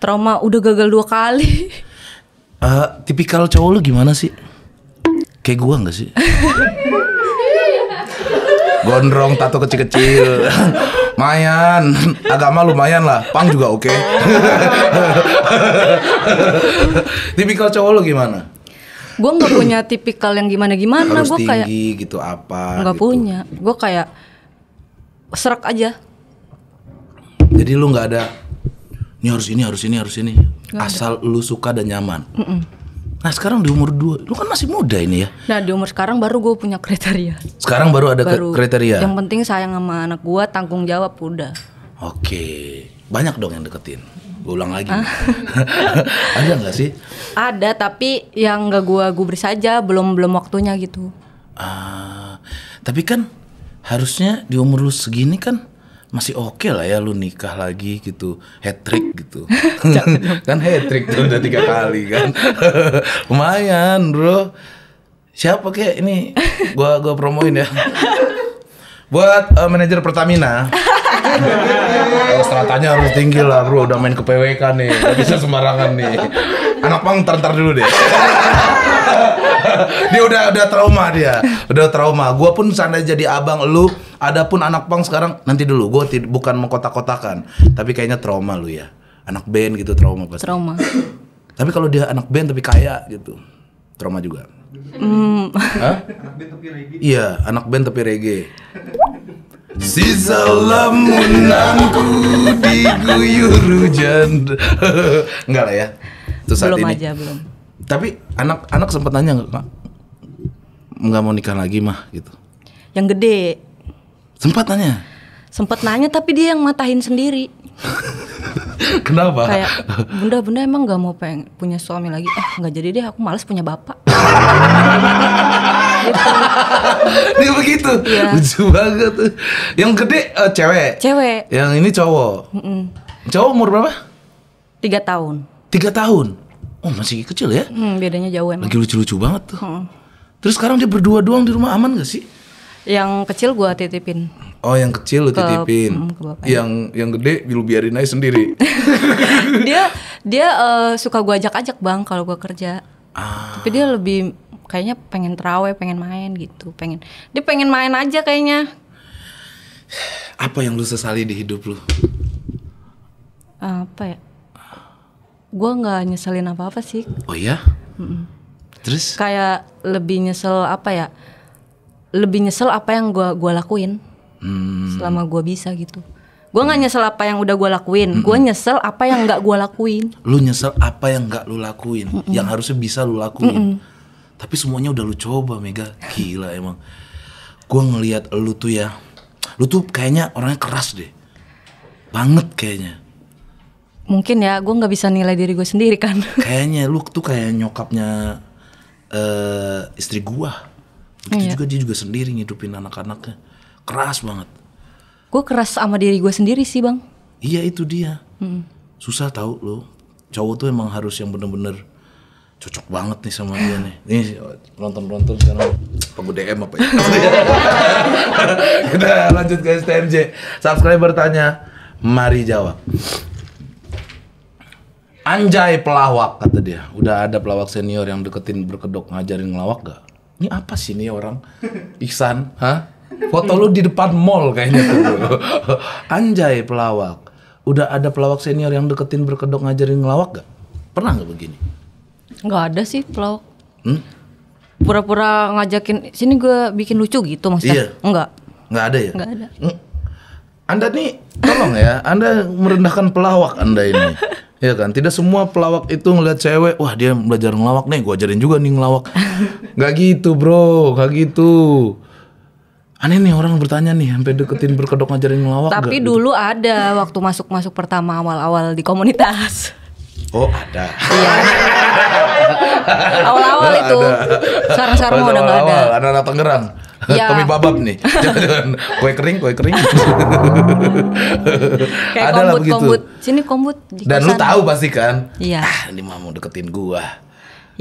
trauma udah gagal dua kali uh, tipikal cowok lu gimana sih Kayak gua nggak sih? Gondrong tato kecil-kecil. Mayan, agama lumayan lah. Pang juga oke. Okay. Tipikal cowok lo gimana? Gue nggak punya tipikal yang gimana-gimana. Gue kayak gitu apa? Nggak gitu. punya. Gue kayak serak aja. Jadi lu nggak ada. Ini harus ini harus ini harus ini. Gak Asal ada. lu suka dan nyaman. Mm -mm Nah sekarang di umur dua, lu kan masih muda ini ya. Nah di umur sekarang baru gue punya kriteria. Sekarang baru ada baru, kriteria. Yang penting sayang sama anak gue, tanggung jawab udah. Oke, banyak dong yang deketin. Gue ulang lagi. Ah. ada nggak sih? Ada, tapi yang gak gue gubris saja, belum belum waktunya gitu. uh, tapi kan harusnya di umur lu segini kan masih oke okay lah ya lu nikah lagi gitu hat trick gitu kan hat trick tuh udah tiga kali kan lumayan bro siapa kayak ini gua gua promoin ya buat uh, manajer Pertamina oh, eh, tanya harus tinggi lah bro udah main ke PWK nih gak bisa sembarangan nih anak pang ntar, dulu deh dia udah udah trauma dia. Udah trauma. Gua pun sana jadi abang lu, ada pun anak pang sekarang nanti dulu Gue bukan bukan mengkotak-kotakan, tapi kayaknya trauma lu ya. Anak band gitu trauma pasti. Trauma. tapi kalau dia anak band tapi kaya gitu. Trauma juga. Mm. Hah? Anak band tapi reggae. Iya, anak band tapi reggae. Sisa lamunanku diguyur hujan. Enggak lah ya. belum ini. aja, belum. Tapi anak-anak sempat nanya nggak Nggak mau nikah lagi mah gitu? Yang gede. Sempat nanya. Sempat nanya tapi dia yang matahin sendiri. Kenapa? Kayak bunda-bunda emang nggak mau pengen punya suami lagi. Eh nggak jadi deh, aku males punya bapak. gitu. begitu, iya. lucu banget. Yang gede uh, cewek. Cewek. Yang ini cowok. Mm -mm. Cowok umur berapa? Tiga tahun. Tiga tahun. Oh masih kecil ya? Hmm, bedanya jauh emang. Lagi lucu-lucu banget tuh. Hmm. Terus sekarang dia berdua doang di rumah aman gak sih? Yang kecil gua titipin. Oh, yang kecil lu titipin. Ke, mm, ke yang yang gede lu biarin aja sendiri. dia dia uh, suka gua ajak-ajak, Bang, kalau gua kerja. Ah. Tapi dia lebih kayaknya pengen teraweh, pengen main gitu, pengen. Dia pengen main aja kayaknya. Apa yang lu sesali di hidup lu? Apa ya? gue nggak nyeselin apa apa sih oh ya Mm-mm. terus kayak lebih nyesel apa ya lebih nyesel apa yang gue gua lakuin hmm. selama gue bisa gitu gue nggak nyesel apa yang udah gue lakuin gue nyesel apa yang nggak gue lakuin lu nyesel apa yang nggak lu lakuin mm -mm. yang harusnya bisa lu lakuin mm -mm. tapi semuanya udah lu coba Mega gila emang gue ngeliat lu tuh ya lu tuh kayaknya orangnya keras deh banget kayaknya mungkin ya gue nggak bisa nilai diri gue sendiri kan kayaknya lu tuh kayak nyokapnya uh, istri gue gitu iya. juga dia juga sendiri ngidupin anak-anaknya keras banget gue keras sama diri gue sendiri sih bang iya itu dia hmm. susah tau lo cowok tuh emang harus yang bener-bener cocok banget nih sama dia nih. Nih nonton nonton sekarang apa DM apa ya? Udah lanjut guys TMJ. Subscriber tanya, mari jawab. Anjay pelawak kata dia. Udah ada pelawak senior yang deketin berkedok ngajarin ngelawak gak? Ini apa sih nih orang? Iksan, hah? Foto lu di depan mall kayaknya tuh. Anjay pelawak. Udah ada pelawak senior yang deketin berkedok ngajarin ngelawak gak? Pernah gak begini? Gak ada sih pelawak. Hmm? Pura-pura ngajakin sini gue bikin lucu gitu maksudnya? Iya. Enggak. Enggak ada ya? Enggak ada. Hmm. Anda nih tolong ya, Anda merendahkan pelawak Anda ini. Iya kan, tidak semua pelawak itu ngeliat cewek, wah dia belajar ngelawak nih, gue ajarin juga nih ngelawak. gak gitu bro, gak gitu. Aneh nih orang bertanya nih, sampai deketin berkedok ngajarin ngelawak. Tapi gak? Gitu? dulu ada waktu masuk-masuk pertama awal-awal di komunitas. Oh ada. Iya. Awal-awal itu. Sekarang-sekarang udah nggak ada. Anak-anak Tangerang. Ya. Tommy Babab nih. Jangan kue kering, kue kering. Kayak ada kombut, begitu. kombut. Sini kombut. Di Dan lu tahu pasti kan? Iya. Ah, ini mau deketin gua.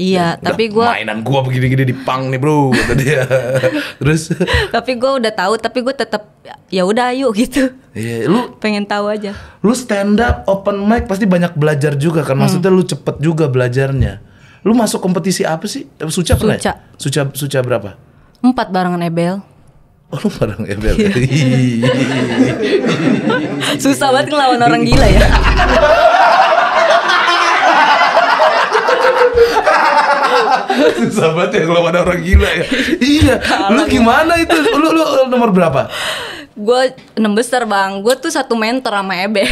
Iya, ya, tapi gue mainan gue begini-gini di pang nih bro, kata dia. Terus? tapi gue udah tahu, tapi gue tetap ya udah ayo gitu. Iya, lu pengen tahu aja. Lu stand up, open mic pasti banyak belajar juga kan? Hmm. Maksudnya hmm. lu cepet juga belajarnya. Lu masuk kompetisi apa sih? Eh, Suca pernah? Ya? Suca. Suca, Suca berapa? Empat barengan Ebel. Oh lu bareng Ebel. Iya. Susah banget ngelawan orang gila ya. Susah banget ya ngelawan orang gila ya. iya. Lu ya. gimana itu? Lu, lu nomor berapa? Gue enam besar bang. Gue tuh satu mentor sama Ebel.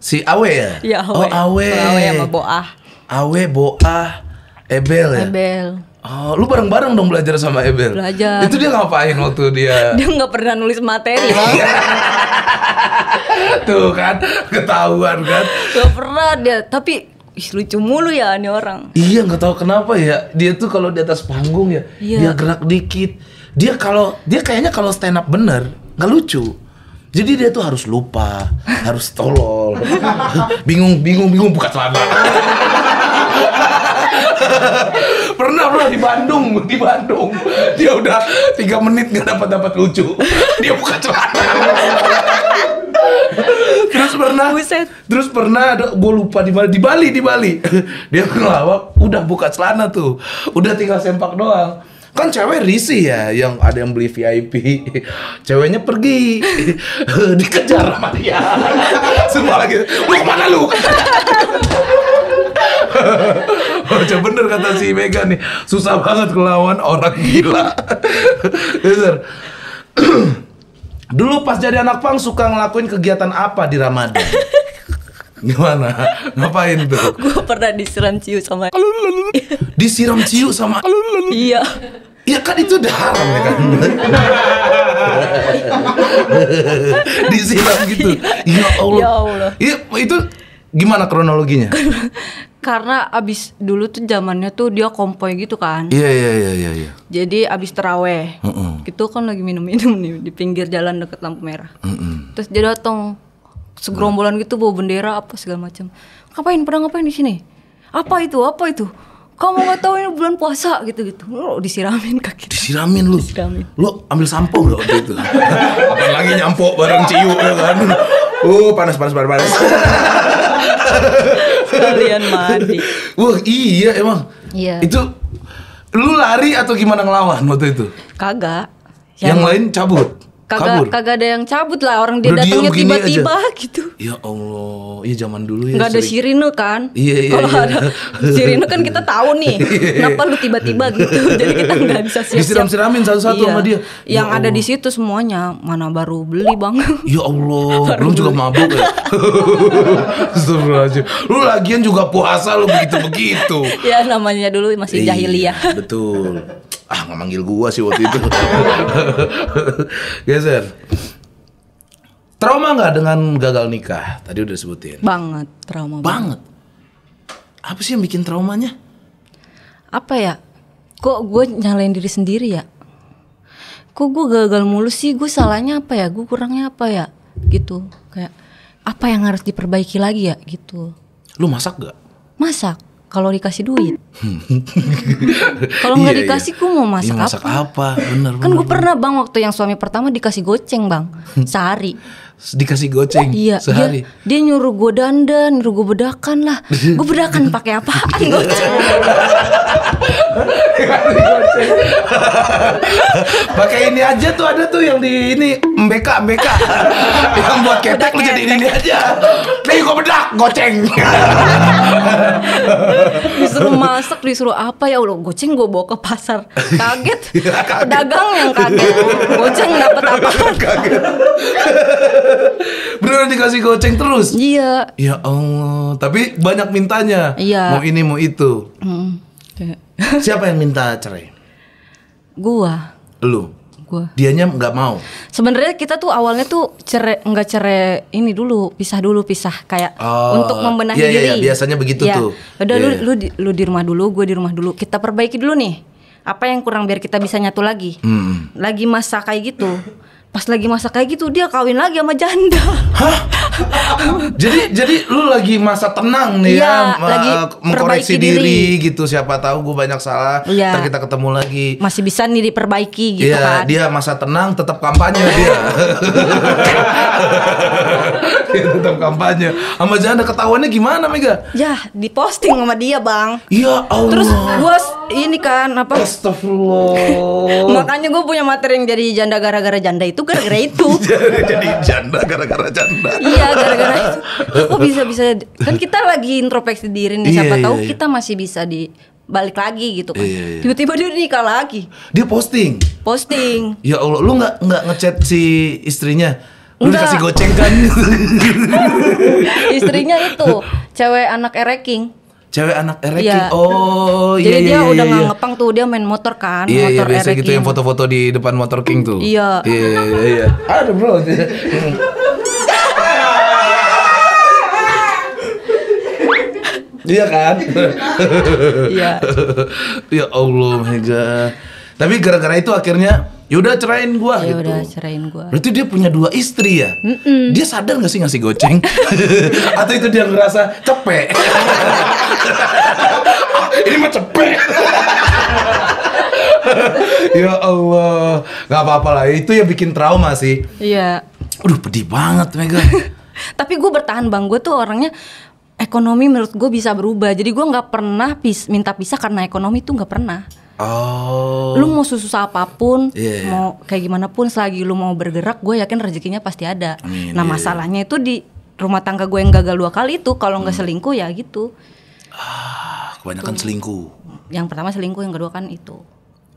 Si Awe ya? Iya Awe. Oh Awe. Awe sama Boah. Awe Boah. Ebel ya? Ebel. Oh, lu bareng-bareng dong belajar sama Ebel. Belajar. Itu dia ngapain waktu dia? dia nggak pernah nulis materi. Iya. Tuh kan, ketahuan kan? Gak pernah dia, tapi Ih, lucu mulu ya ini orang. Iya, nggak tahu kenapa ya. Dia tuh kalau di atas panggung ya, iya. dia gerak dikit. Dia kalau dia kayaknya kalau stand up bener, nggak lucu. Jadi dia tuh harus lupa, harus tolol, bingung, bingung, bingung buka celana. pernah pernah di Bandung, di Bandung. Dia udah tiga menit nggak dapat dapat lucu. Dia buka celana. terus pernah Buset. terus pernah ada gue lupa di mana di Bali di Bali dia ngelawak udah buka celana tuh udah tinggal sempak doang kan cewek risih ya yang ada yang beli VIP ceweknya pergi dikejar sama dia semua lagi lu kemana lu baca bener kata si Mega nih. Susah banget ngelawan orang gila. Dulu pas jadi anak pang suka ngelakuin kegiatan apa di Ramadan? Gimana? Ngapain tuh? Gue pernah disiram ciu sama Disiram ciu sama Iya Iya kan itu udah haram ya kan Disiram gitu iya. Ya Allah Iya itu gimana kronologinya? karena abis dulu tuh zamannya tuh dia kompoi gitu kan. Iya iya iya iya. iya. Jadi abis teraweh, mm -mm. gitu kan lagi minum-minum nih di pinggir jalan deket lampu merah. Mm -mm. Terus dia datang segerombolan mm. gitu bawa bendera apa segala macam. Ngapain Pernah ngapain di sini? Apa itu? Apa itu? Kamu gak tahu ini bulan puasa gitu gitu. Lo disiramin kaki. Disiramin lu. Disiramin. Lu ambil sampo gak waktu itu. Apalagi nyampo bareng ciu ya kan. Uh panas panas panas. panas. Kalian mandi. Wah iya emang. Iya. Itu lu lari atau gimana ngelawan waktu itu? Kagak. Yang, yang lain cabut kagak kagak ada yang cabut lah orang dia datangnya tiba-tiba gitu ya allah ya zaman dulu ya nggak ada sirine kan iya iya kalau iya. ada sirine kan kita tahu nih iya. kenapa lu tiba-tiba gitu jadi kita nggak bisa siap-siap disiram-siramin satu-satu iya. sama dia yang ya ada di situ semuanya mana baru beli bang ya allah belum juga mabuk ya aja lu lagian juga puasa lu begitu-begitu ya namanya dulu masih iya, jahiliyah betul ah nggak manggil gua sih waktu itu geser trauma nggak dengan gagal nikah tadi udah sebutin banget trauma banget. banget apa sih yang bikin traumanya apa ya kok gue nyalain diri sendiri ya kok gue gagal mulu sih gue salahnya apa ya gue kurangnya apa ya gitu kayak apa yang harus diperbaiki lagi ya gitu lu masak gak masak kalau dikasih duit. kalau nggak iya, iya. dikasih, iya. gue mau masak, iya, masak apa? apa? Bener, kan gue pernah bang waktu yang suami pertama dikasih goceng bang, sehari. dikasih goceng iya, sehari. Dia, dia nyuruh gue dandan, nyuruh gue bedakan lah. gue bedakan pakai apaan goceng? pakai ini aja tuh ada tuh yang di ini MBK MBK yang buat ketek lu jadi ini aja. Nih gue bedak goceng. disuruh masak disuruh apa ya Allah goceng gue bawa ke pasar kaget, iya, kaget. pedagang yang kaget goceng dapat apa kaget beneran dikasih goceng terus iya ya Allah tapi banyak mintanya iya. mau ini mau itu siapa yang minta cerai gua lu gue. Dianya nggak mau. Sebenarnya kita tuh awalnya tuh cerai nggak cerai ini dulu pisah dulu pisah kayak oh, untuk membenahi iya, iya, diri. Iya, biasanya begitu ya. tuh. Udah iya. lu iya. lu di, lu di rumah dulu, gue di rumah dulu. Kita perbaiki dulu nih apa yang kurang biar kita bisa nyatu lagi. Hmm. Lagi masa kayak gitu pas lagi masak kayak gitu dia kawin lagi sama janda. Hah? jadi jadi lu lagi masa tenang nih iya, ya, ya lagi eh, mengkoreksi diri. diri gitu siapa tahu gue banyak salah ya. ntar kita ketemu lagi masih bisa nih diperbaiki gitu ya, kan dia masa tenang tetap kampanye dia dia tetap kampanye sama janda ketahuannya gimana Mega ya diposting sama dia bang iya Allah terus gue ini kan apa Astagfirullah makanya gue punya materi yang jadi janda gara-gara janda itu gara-gara itu jadi, janda gara-gara janda iya gara-gara itu kok bisa bisa kan kita lagi introspeksi diri nih siapa iya, iya, tahu iya. kita masih bisa di balik lagi gitu kan iya, iya. tiba-tiba dia nikah lagi dia posting posting ya allah lu nggak nggak ngechat si istrinya lu Enggak. dikasih goceng kan istrinya itu cewek anak ereking cewek anak Eric Iya. Oh, iya. Jadi iya, dia iya, udah iya. ngepang tuh dia main motor kan, iya, iya, biasa gitu yang foto-foto di depan motor King tuh. Iya. Iya, iya, iya. iya. Ada bro. Iya kan? Iya. ya Allah, Mega. Tapi gara-gara itu akhirnya ya udah cerain gua ya gitu. udah cerain gua berarti dia punya dua istri ya mm -mm. dia sadar gak sih ngasih goceng atau itu dia ngerasa capek? ini mah cepet ya Allah nggak apa-apa lah itu ya bikin trauma sih iya Udah pedih banget Mega tapi gue bertahan bang gue tuh orangnya ekonomi menurut gue bisa berubah jadi gue nggak pernah pis minta pisah karena ekonomi tuh nggak pernah Oh. Lu mau susu apapun, yeah, iya. mau kayak gimana pun selagi lu mau bergerak, gue yakin rezekinya pasti ada. Amin, nah, yeah, iya. masalahnya itu di rumah tangga gue yang gagal dua kali itu kalau nggak hmm. selingkuh ya gitu. Ah, kebanyakan gitu. selingkuh. Yang pertama selingkuh, yang kedua kan itu.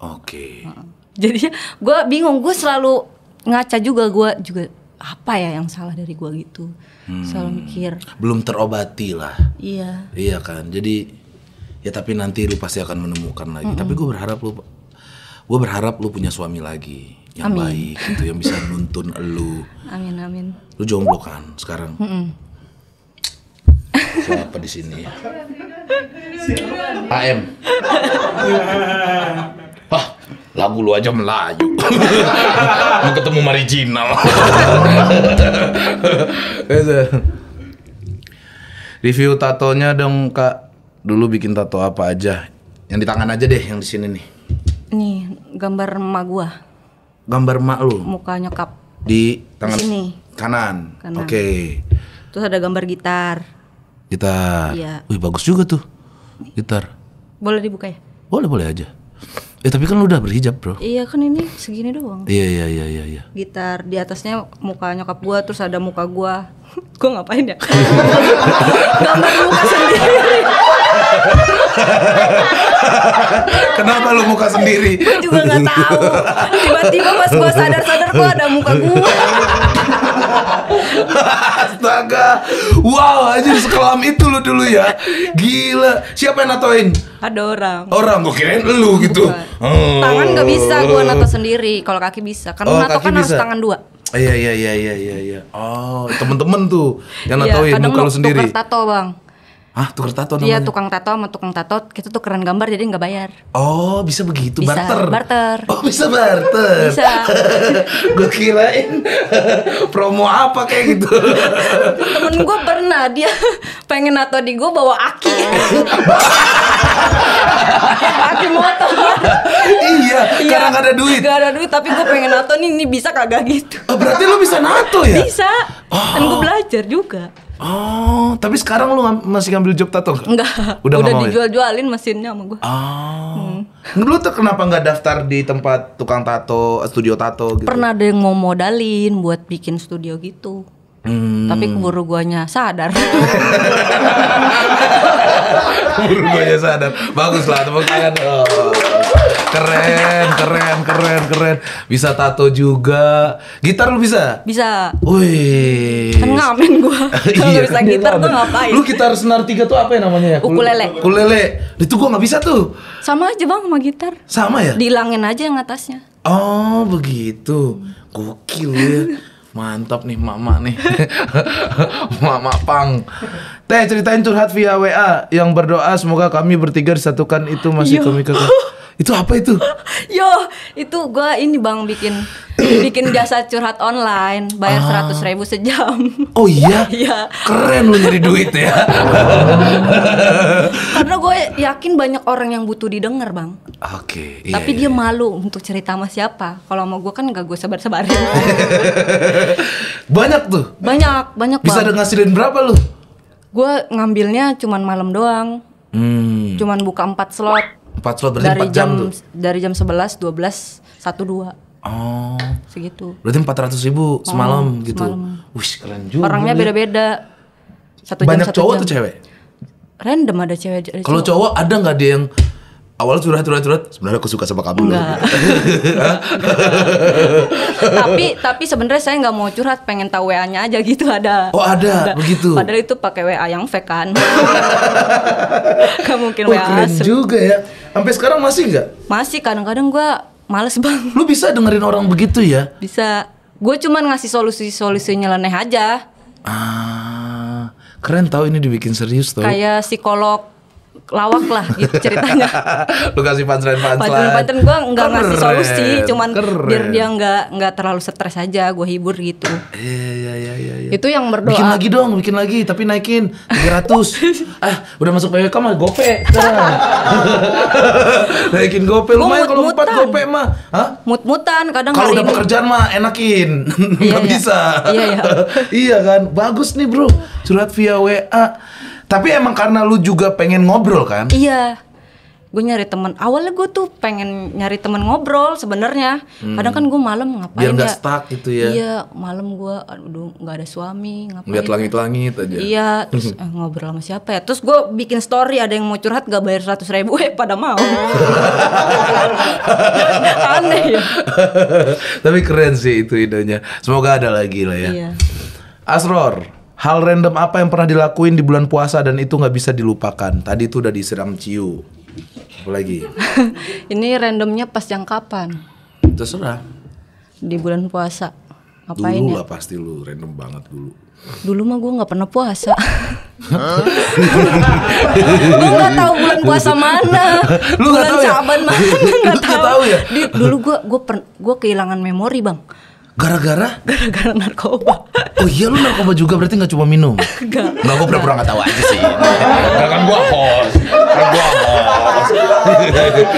Oke. Okay. Jadi gue bingung, gue selalu ngaca juga gue juga apa ya yang salah dari gue gitu hmm. selalu mikir belum terobati lah iya iya kan jadi ya tapi nanti lu pasti akan menemukan lagi mm -hmm. tapi gue berharap lu gue berharap lu punya suami lagi yang amin. baik gitu yang bisa nuntun lu amin amin lu jomblo kan sekarang mm -hmm. siapa di sini AM Wah, lagu lu aja Melayu. Mau ketemu marginal. Review tatonya dong, Kak dulu bikin tato apa aja? Yang di tangan aja deh, yang di sini nih. Nih, gambar emak gua. Gambar emak lu? Muka nyokap. Di tangan di sini. kanan. kanan. Oke. Okay. Terus ada gambar gitar. Gitar. Iya. Wih, bagus juga tuh. Gitar. Boleh dibuka ya? Boleh, boleh aja. Eh tapi kan lu udah berhijab bro Iya kan ini segini doang Iya iya iya iya, iya. Gitar di atasnya muka nyokap gua terus ada muka gua Gua ngapain ya? Gambar muka sendiri Kenapa lu muka sendiri? Gue juga gak tau Tiba-tiba pas gue sadar-sadar gue ada muka gue. Astaga, wow aja sekelam itu lu dulu ya. Gila, siapa yang natoin? Ada orang. Orang, gue kirain lu gitu. Oh. Tangan gak bisa, gue nato sendiri. Kalau kaki bisa, karena oh, nato kan bisa. harus tangan dua. Iya iya iya iya iya iya. Oh, temen-temen tuh yang iya, natoin ya, muka lu sendiri. Kadang tato, Bang. Ah, tukar tato iya, namanya? Iya, tukang tato sama tukang tato kita tukeran gambar jadi nggak bayar. Oh, bisa begitu bisa, barter. barter. Oh, bisa barter. bisa. gue kirain promo apa kayak gitu. Temen gue pernah dia pengen nato di gue bawa aki. aki motor. iya, iya, karena gak ada duit. Gak ada duit, tapi gue pengen nato nih, ini bisa kagak gitu. Oh, berarti lo bisa nato ya? Bisa. Oh. Dan gue belajar juga. Oh, tapi sekarang lu masih ngambil job tato Enggak. Udah, Udah ya? dijual-jualin mesinnya sama gua. Oh. Hmm. Lu tuh kenapa nggak daftar di tempat tukang tato, studio tato gitu? Pernah ada yang mau modalin buat bikin studio gitu. Hmm. Tapi keburu guanya sadar. keburu guanya sadar. Bagus lah, tepuk tangan. Oh. Keren, keren, keren, keren. Bisa tato juga. Gitar lu bisa? Bisa. Wih. Kan ngamen gua. Kalau iya, kan bisa gitar tuh ngapain? Lu gitar senar tiga tuh apa ya namanya ya? Ukulele. Ukulele. Itu gua nggak bisa tuh. Sama aja bang sama gitar. Sama ya? Dihilangin aja yang atasnya. Oh begitu. Gokil ya. Mantap nih mama nih. mama pang. Teh ceritain curhat via WA yang berdoa semoga kami bertiga disatukan itu masih iya. komika. Itu apa itu? Yo, itu gue ini bang bikin bikin jasa curhat online, bayar ah. seratus ah. ribu sejam. Oh iya? Iya. Keren lu jadi duit ya. Karena gue yakin banyak orang yang butuh didengar bang. Oke. Okay, iya, Tapi iya, dia iya. malu untuk cerita sama siapa. Kalau sama gue kan gak gue sebar-sebarin. banyak tuh. Banyak, banyak. Bisa bang. ngasilin berapa lu? Gue ngambilnya cuman malam doang. Hmm. Cuman buka empat slot empat slot berarti dari 4 jam, jam tuh. dari jam 11, 12, 1, 2. Oh. Segitu. Berarti 400 ribu semalam oh, gitu. Semalam. Wih keren juga. Orangnya ya. beda-beda. Satu Banyak jam, satu cowok jam. tuh cewek? Random ada cewek. Kalau cowok cowok ada gak dia yang awalnya curhat curhat curhat sebenarnya aku suka sama kamu loh tapi tapi sebenarnya saya nggak mau curhat pengen tahu wa nya aja gitu ada oh ada, begitu padahal itu pakai wa yang fake kan kamu mungkin oh, wa keren asli. juga ya sampai sekarang masih nggak masih kadang-kadang gue males bang lu bisa dengerin orang begitu ya bisa gue cuman ngasih solusi solusi nyeleneh aja ah keren tau ini dibikin serius tuh. kayak psikolog lawak lah gitu ceritanya. Lu kasih pantren pantren. Pantren gue nggak ngasih solusi, cuman Keren. biar dia nggak nggak terlalu stres aja, gue hibur gitu. Iya iya iya iya. Ya. Itu yang berdoa. Bikin lagi dong, bikin lagi, tapi naikin 300 ah udah masuk PWK mah gope. naikin gope lumayan kalau empat gope mah. Hah? Mut-mutan kadang kalau udah ini. pekerjaan mah enakin, nggak iya, iya. bisa. Iya iya. iya kan, bagus nih bro, surat via WA. Tapi emang karena lu juga pengen ngobrol kan? Iya. Gue nyari temen. Awalnya gue tuh pengen nyari temen ngobrol sebenarnya. Hmm. Kadang kan gue malam ngapain Biar gak ya? stuck gitu ya. Iya, malam gue aduh gak ada suami, ngapain. Lihat ya? langit-langit aja. Iya, terus eh, ngobrol sama siapa ya? Terus gue bikin story ada yang mau curhat gak bayar seratus ribu, eh pada mau. Aneh ya. Tapi keren sih itu idenya. Semoga ada lagi lah ya. Iya. Asror, Hal random apa yang pernah dilakuin di bulan puasa dan itu nggak bisa dilupakan? Tadi itu udah disiram ciu. Apa lagi? Ini randomnya pas yang kapan? Terserah. Di bulan puasa. ngapain dulu ya? lah pasti lu random banget dulu. Dulu mah gue nggak pernah puasa. gue nggak tahu bulan puasa mana, lu bulan caban ya? mana nggak tahu. tahu ya? Di, dulu gue gue gue kehilangan memori bang. Gara-gara? Gara-gara narkoba. Oh iya lu narkoba juga berarti gak cuma minum? Gak. Enggak, gue pura-pura nggak tahu aja sih. Enggak kan gue host. Kan gue host.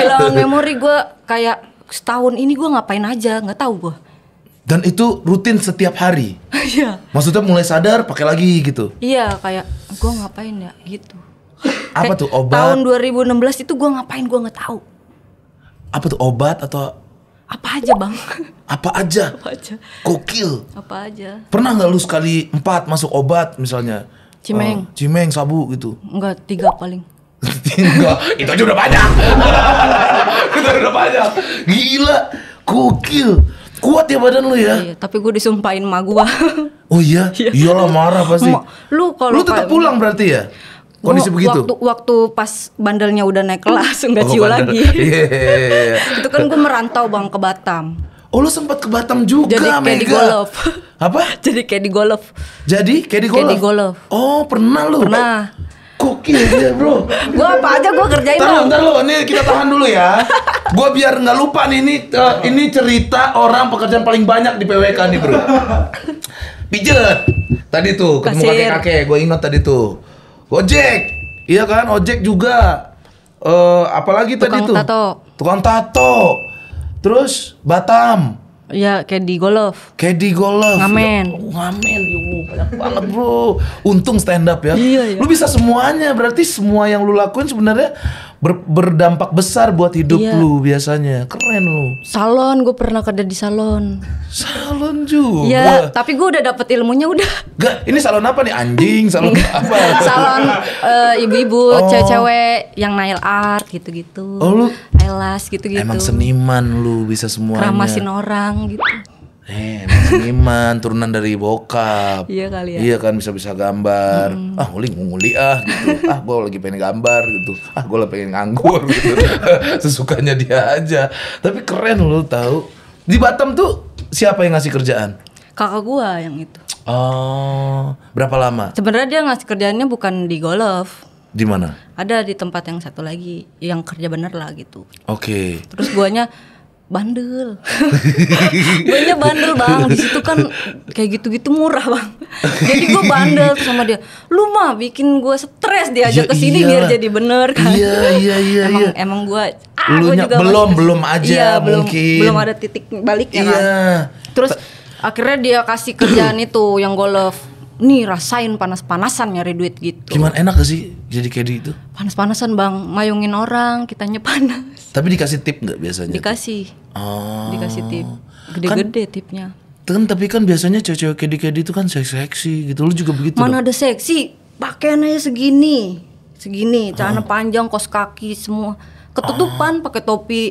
Kalau memori gue kayak setahun ini gue ngapain aja, gak tau gue. Dan itu rutin setiap hari? Iya. Maksudnya mulai sadar pakai lagi gitu? Iya, kayak gue ngapain ya gitu. Apa tuh obat? Tahun 2016 itu gue ngapain gue gak tau Apa tuh obat atau apa aja bang? Apa aja? Apa aja? Kokil. Apa aja? Pernah nggak lu sekali empat masuk obat misalnya? Cimeng. Uh, cimeng sabu gitu. Enggak, tiga paling. tiga itu aja udah banyak. itu udah banyak. Gila, kokil. Kuat ya badan lu ya. Iya, tapi gue disumpahin ma gua. oh iya? iya? Iyalah marah pasti. Lu kalau lu tetap pulang berarti ya? kondisi gua, begitu waktu waktu pas bandelnya udah naik kelas nggak oh, ciu bandel. lagi iya, iya, iya, itu kan gue merantau bang ke Batam Oh lo sempat ke Batam juga Jadi kayak Mega. di golf Apa? Jadi kayak di golf Jadi kayak di golf? Kayak di golf Oh pernah lo? Pernah Koki aja bro Gue apa aja gue kerjain Tahan, Ntar lo, ini kita tahan dulu ya Gue biar nggak lupa nih ini, uh, ini cerita orang pekerjaan paling banyak di PWK nih bro Pijet Tadi tuh ketemu kakek-kakek Gue ingat tadi tuh Ojek, Iya kan, ojek juga. Uh, apalagi Tukang tadi tuh? Tato. Tukang tato. Terus Batam. Ya, kayak di Golf. Kayak di Ngamen. Ya, oh, ngamen, ya, banyak banget bro. Untung stand up ya. Iya, iya. Lu bisa semuanya, berarti semua yang lu lakuin sebenarnya ber, berdampak besar buat hidup iya. lu biasanya. Keren lu. Salon gue pernah kerja di salon. salon juga. Iya, tapi gue udah dapet ilmunya udah. Gak, ini salon apa nih? Anjing, salon apa? salon eh, ibu-ibu, oh. cewek-cewek yang nail art gitu-gitu. Oh lu? Elas gitu-gitu. Emang seniman lu bisa semuanya. Keramasin orang gitu. Eh, iman turunan dari bokap. Iya kali ya. Iya kan bisa-bisa gambar. Hmm. Ah, nguli nguli ah gitu. ah, gue lagi pengen gambar gitu. Ah, gue lagi pengen nganggur gitu. Sesukanya dia aja. Tapi keren lo tau Di Batam tuh siapa yang ngasih kerjaan? Kakak gua yang itu. Oh, berapa lama? Sebenarnya dia ngasih kerjaannya bukan di golf. Di mana? Ada di tempat yang satu lagi, yang kerja bener lah gitu. Oke. Okay. Terus guanya bandel banyak bandel bang di situ kan kayak gitu-gitu murah bang jadi gue bandel sama dia lu mah bikin gue stres diajak ya, ke sini biar iya. jadi bener kan iya iya iya emang iya. emang gue ah, lu juga belum masih, belum aja iya, mungkin belum, belum ada titik baliknya iya. kan terus akhirnya dia kasih kerjaan itu yang gue love nih rasain panas-panasan nyari duit gitu. Gimana enak gak sih jadi kayak itu Panas-panasan bang, mayungin orang, kitanya panas. Tapi dikasih tip nggak biasanya? Dikasih. Oh. Dikasih tip. Kan Gede-gede kan, tipnya. Kan tapi kan biasanya cewek-cewek kedi-kedi itu kan seksi-seksi gitu. Lu juga begitu. Mana dong? ada seksi? Pakaian aja segini. Segini, oh. celana panjang, kos kaki semua. Ketutupan oh. pakai topi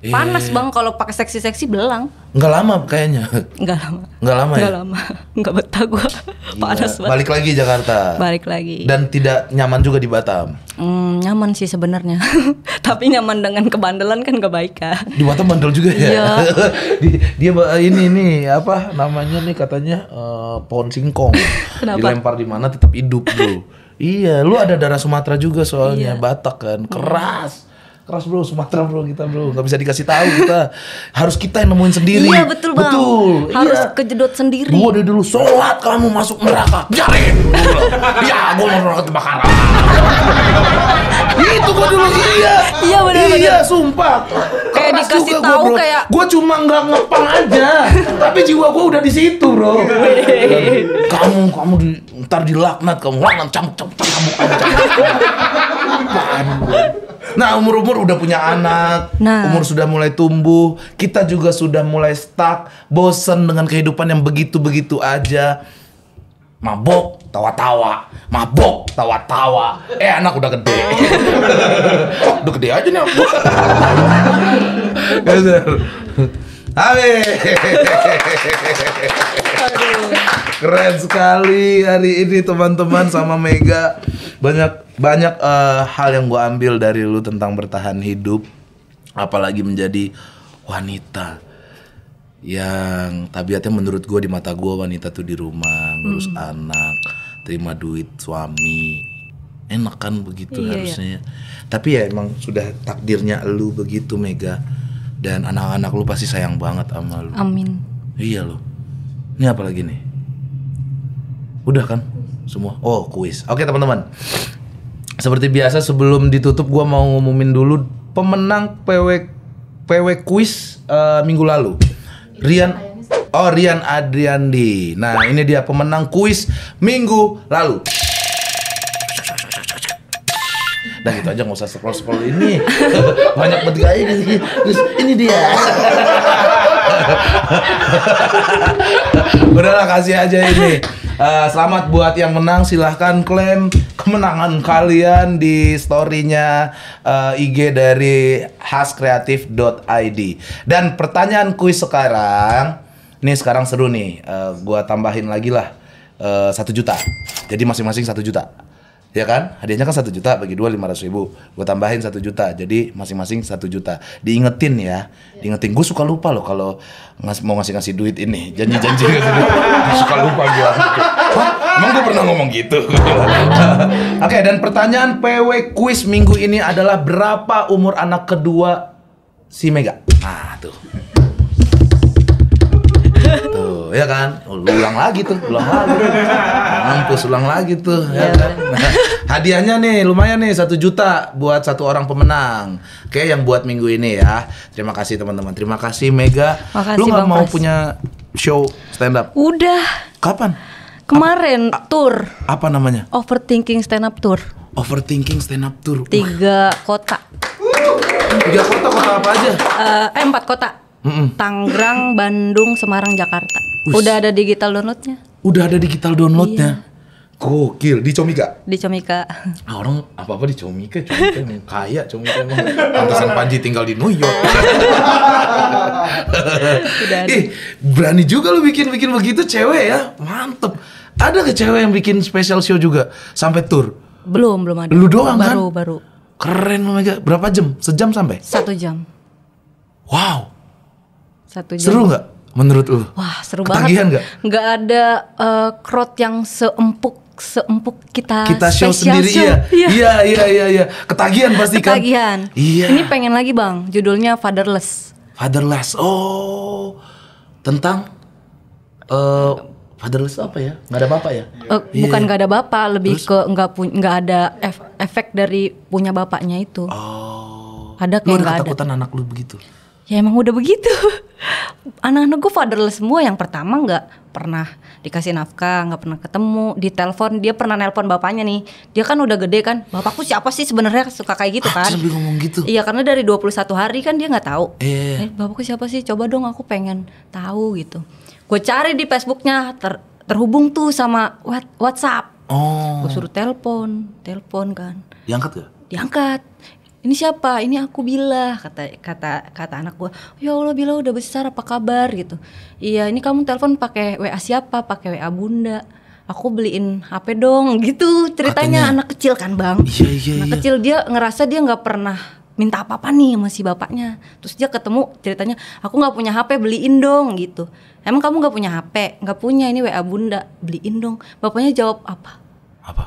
Iya. Panas yeah, bang kalau pakai seksi-seksi belang. Enggak lama kayaknya. Enggak lama. Enggak lama Nggak ya. lama. Enggak betah gua. Iya. Panas banget. Balik lagi Jakarta. Balik lagi. Dan tidak nyaman juga di Batam. Hmm, nyaman sih sebenarnya. Tapi nyaman dengan kebandelan kan gak baik kan. Di Batam bandel juga ya. Iya. dia, dia ini ini apa namanya nih katanya uh, pohon singkong. Kenapa? Dilempar di mana tetap hidup bro. iya, lu ada darah Sumatera juga soalnya iya. Batak kan. Keras keras bro Sumatera bro kita bro nggak bisa dikasih tahu kita harus kita yang nemuin sendiri iya betul bang betul harus iya. kejedot sendiri gua dari dulu sholat kamu masuk neraka biarin ya gua mau neraka kebakaran itu gua dulu iya iya benar iya sumpah kayak dikasih juga tahu gua, kayak gua cuma nggak ngepang aja tapi jiwa gua udah di situ bro kamu kamu di, ntar dilaknat kamu laknat cambuk cambuk cambuk cambuk, cambuk. Nah umur-umur udah punya anak, nah. umur sudah mulai tumbuh, kita juga sudah mulai stuck, bosen dengan kehidupan yang begitu-begitu aja. Mabok, tawa-tawa, mabok, tawa-tawa. Eh anak udah gede, udah gede aja nih. Amin. Keren sekali hari ini teman-teman sama Mega banyak banyak uh, hal yang gue ambil dari lu tentang bertahan hidup apalagi menjadi wanita yang tabiatnya menurut gue di mata gue wanita tuh di rumah ngurus hmm. anak terima duit suami enak kan begitu iya, iya. harusnya iya. tapi ya emang sudah takdirnya lu begitu Mega dan anak-anak lu pasti sayang banget sama lu amin iya lo ini apalagi nih udah kan semua oh kuis oke teman-teman seperti biasa sebelum ditutup gue mau ngumumin dulu pemenang PW PW quiz uh, minggu lalu. Rian Oh Rian Adriandi. Nah, ini dia pemenang kuis minggu lalu. dan itu aja nggak usah scroll scroll ini. Banyak banget di ini. Terus ini dia. Udahlah kasih aja ini. Uh, selamat buat yang menang silahkan klaim kemenangan kalian di storynya uh, eh, IG dari haskreatif.id dan pertanyaan kuis sekarang nih sekarang seru nih uh, gua tambahin lagi lah satu uh, juta jadi masing-masing satu juta ya kan hadiahnya kan satu juta bagi dua lima ratus ribu gue tambahin satu juta jadi masing-masing satu juta diingetin ya diingetin gue suka lupa loh kalau ngas mau ngasih ngasih duit ini janji janji gue suka lupa gue emang gue pernah ngomong gitu oke okay, dan pertanyaan PW quiz minggu ini adalah berapa umur anak kedua si Mega nah tuh tuh ya kan oh, ulang lagi tuh ulang lagi mampus ulang lagi tuh ya iya, kan iya. nah, hadiahnya nih lumayan nih satu juta buat satu orang pemenang oke yang buat minggu ini ya terima kasih teman-teman terima kasih Mega Makasih, lu nggak mau punya show stand up udah kapan kemarin Tur. tour apa namanya overthinking stand up tour overthinking stand up tour tiga kota tiga kota kota apa aja uh, eh empat kota Mm-mm. Tangerang, Bandung, Semarang, Jakarta. Ush. Udah ada digital downloadnya. Udah ada digital downloadnya. Iya. Gokil di Comika. Di Comika. Nah, orang apa apa di Comika, Comika kaya, Comika emang. Pantesan Panji tinggal di New York. Ih, berani juga lu bikin bikin begitu cewek ya, mantep. Ada ke cewek yang bikin special show juga sampai tour? Belum, belum ada. Lu doang baru, kan? Baru, baru. Keren, Omega. Berapa jam? Sejam sampai? Satu jam. Wow. Satu jam. Seru nggak menurut lu? Wah seru Ketagihan banget. Ketagihan nggak? Nggak ada uh, crowd yang seempuk seempuk kita kita show sendiri show. Iya. Iya. iya iya iya iya ketagihan pasti kan ketagihan iya ini pengen lagi bang judulnya fatherless fatherless oh tentang uh, fatherless apa ya nggak ada bapak ya uh, eh, yeah. bukan nggak ada bapak lebih Terus? ke nggak punya nggak ada ef efek dari punya bapaknya itu oh ada lu ada ketakutan ada. anak lu begitu ya emang udah begitu anak-anak gue fatherless semua yang pertama nggak pernah dikasih nafkah nggak pernah ketemu Di telepon dia pernah nelpon bapaknya nih dia kan udah gede kan bapakku siapa sih sebenarnya suka kayak gitu ah, kan sambil ngomong gitu iya karena dari 21 hari kan dia nggak tahu eh. eh bapakku siapa sih coba dong aku pengen tahu gitu gue cari di Facebooknya ter terhubung tuh sama what WhatsApp oh. gue suruh telepon telepon kan diangkat gak diangkat ini siapa ini aku Bila kata kata kata anak gue ya Allah Bila udah besar apa kabar gitu iya ini kamu telepon pakai WA siapa pakai WA bunda aku beliin HP dong gitu ceritanya Katanya, anak kecil kan bang iya, iya, anak iya. kecil dia ngerasa dia nggak pernah minta apa apa nih sama si bapaknya terus dia ketemu ceritanya aku nggak punya HP beliin dong gitu emang kamu nggak punya HP nggak punya ini WA bunda beliin dong bapaknya jawab apa apa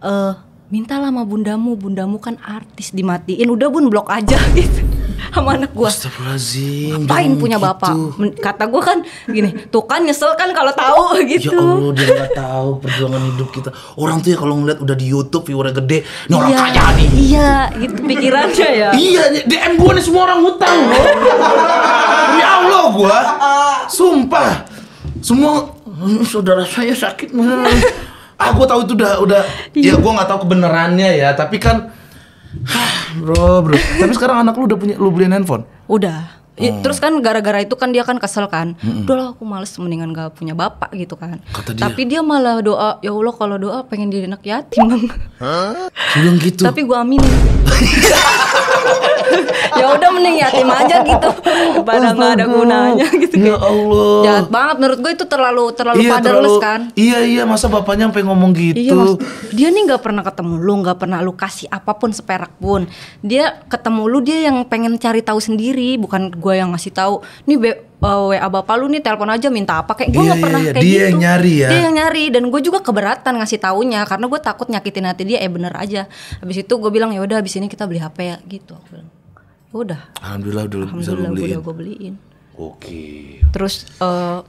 eh uh, mintalah sama bundamu bundamu kan artis dimatiin udah bun blok aja gitu sama anak gue ngapain punya gitu. bapak kata gue kan gini tuh kan nyesel kan kalau tahu ya gitu ya allah dia gak tahu perjuangan hidup kita orang tuh ya kalau ngeliat udah di YouTube viewernya gede ini orang iya, kaya nih iya gitu pikirannya ya iya DM gue nih semua orang hutang loh Ya allah gue sumpah semua hmm, saudara saya sakit ah gue tahu itu udah udah iya. ya gue nggak tahu kebenarannya ya tapi kan bro bro tapi sekarang anak lu udah punya lu beliin handphone udah Hmm. Terus kan gara-gara itu kan dia kan kesel kan. Udah lah aku males mendingan gak punya bapak gitu kan. dia. Tapi dia malah doa, ya Allah kalau doa pengen jadi anak yatim bang. Hah? gitu. Tapi gue amin ya udah mending yatim aja gitu pada nggak ada gunanya gitu ya Allah jahat banget menurut gue itu terlalu terlalu iya, kan iya iya masa bapaknya sampai ngomong gitu iya, mas, dia nih nggak pernah ketemu lu nggak pernah lu kasih apapun seperak pun dia ketemu lu dia yang pengen cari tahu sendiri bukan gue yang ngasih tahu nih uh, eh, WA bapak lu nih telepon aja minta apa kayak gue iya, gak pernah yeah. kayak dia gitu. yang nyari ya. Dia yang nyari dan gue juga keberatan ngasih taunya karena gue takut nyakitin hati dia. Eh bener aja. Habis itu gue bilang ya udah habis ini kita beli HP ya gitu. Aku bilang ya udah. Alhamdulillah udah bisa beliin. Udah gue beliin. Oke. Terus uh,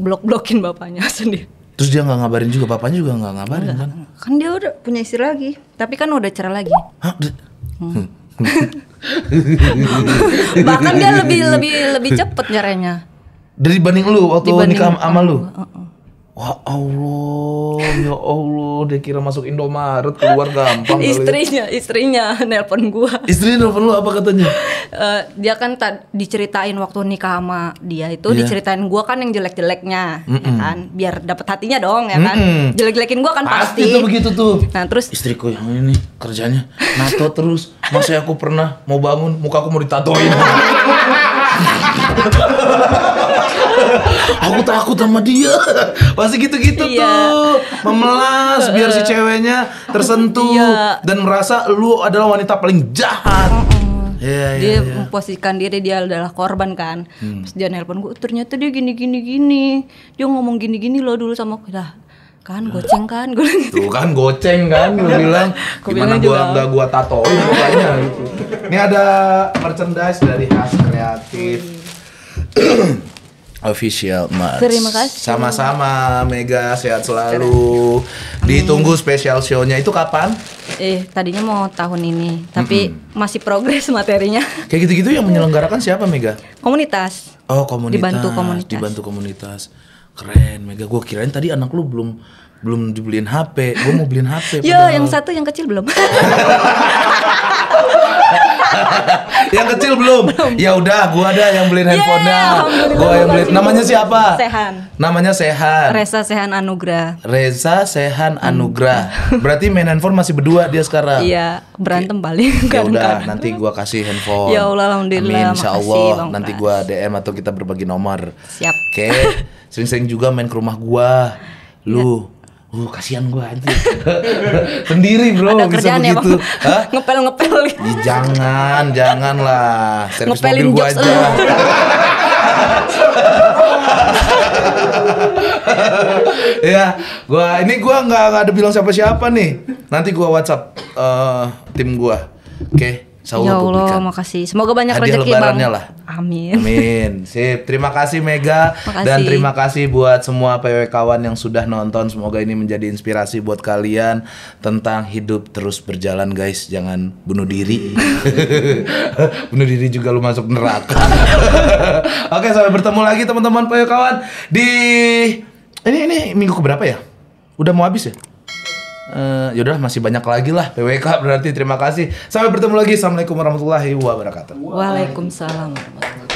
blok-blokin bapaknya sendiri. Terus dia nggak ngabarin juga, bapaknya juga nggak ngabarin Enggak. kan? Kan dia udah punya istri lagi, tapi kan udah cerai lagi. Hah? Hmm. hmm. Bahkan dia lebih lebih lebih cepet nyerenya. Dari banding lu waktu dibanding nikah sama lu. Uh -uh. Wah Allah, ya Allah, dia kira masuk Indomaret keluar gampang. Ya. istrinya, kali. istrinya nelpon gua. Istrinya nelpon lu apa katanya? uh, dia kan tak diceritain waktu nikah sama dia itu yeah. diceritain gua kan yang jelek-jeleknya, mm -mm. ya kan, biar dapet hatinya dong, ya kan. Mm -mm. Jelek-jelekin gua kan pasti. Pasti tuh begitu tuh. Nah terus istriku yang ini kerjanya nato terus, masa aku pernah mau bangun, muka aku mau ditatoin. aku takut sama dia pasti gitu-gitu iya. tuh memelas biar si ceweknya tersentuh iya. dan merasa lu adalah wanita paling jahat Yeah, iya, dia yeah, yeah. memposisikan diri dia adalah korban kan hmm. terus dia nelpon gue ternyata dia gini gini gini dia ngomong gini gini loh dulu sama gue, lah kan goceng kan gue gitu. tuh kan goceng kan gue bilang gimana gue nggak gue tato pokoknya gitu. ini ada merchandise dari khas kreatif oh, iya. official merch. Terima kasih. Sama-sama Mega sehat selalu. Keren. Ditunggu spesial show-nya itu kapan? Eh, tadinya mau tahun ini, tapi hmm masih progres materinya. Kayak gitu-gitu yang menyelenggarakan siapa Mega? Komunitas. Oh, komunitas. Dibantu komunitas. Dibantu komunitas. Keren Mega. Gua kirain tadi anak lu belum belum dibeliin HP gue mau beliin HP yo padahal. yang satu yang kecil belum yang kecil belum, belum. ya udah gue ada yang beliin yeah, handphonenya Gue yang beliin namanya siapa Sehan namanya Sehan Reza Sehan Anugrah Reza Sehan Anugrah berarti main handphone masih berdua dia sekarang iya berantem balik. ya udah nanti gue kasih handphone ya Allah alhamdulillah Amin, insya Allah Makasih, nanti gue DM atau kita berbagi nomor siap oke okay. sering-sering juga main ke rumah gue. Iya. lu Uh, kasihan gue aja sendiri bro Ada bisa ya, begitu ya, ngepel ngepel Ya, jangan jangan lah servis mobil gue aja ya gue ini gue nggak ada bilang siapa siapa nih nanti gue WhatsApp uh, tim gue oke okay. Saula ya Allah, publikan. makasih. Semoga banyak Hadiah rezeki Bang. lah. Amin. Amin. Sip. Terima kasih Mega makasih. dan terima kasih buat semua PW kawan yang sudah nonton. Semoga ini menjadi inspirasi buat kalian tentang hidup terus berjalan guys. Jangan bunuh diri. bunuh diri juga lu masuk neraka. Oke, sampai bertemu lagi teman-teman PW kawan di ini ini minggu berapa ya? Udah mau habis ya? Uh, eh, yaudah masih banyak lagi lah PWK berarti terima kasih sampai bertemu lagi assalamualaikum warahmatullahi wabarakatuh waalaikumsalam warahmatullahi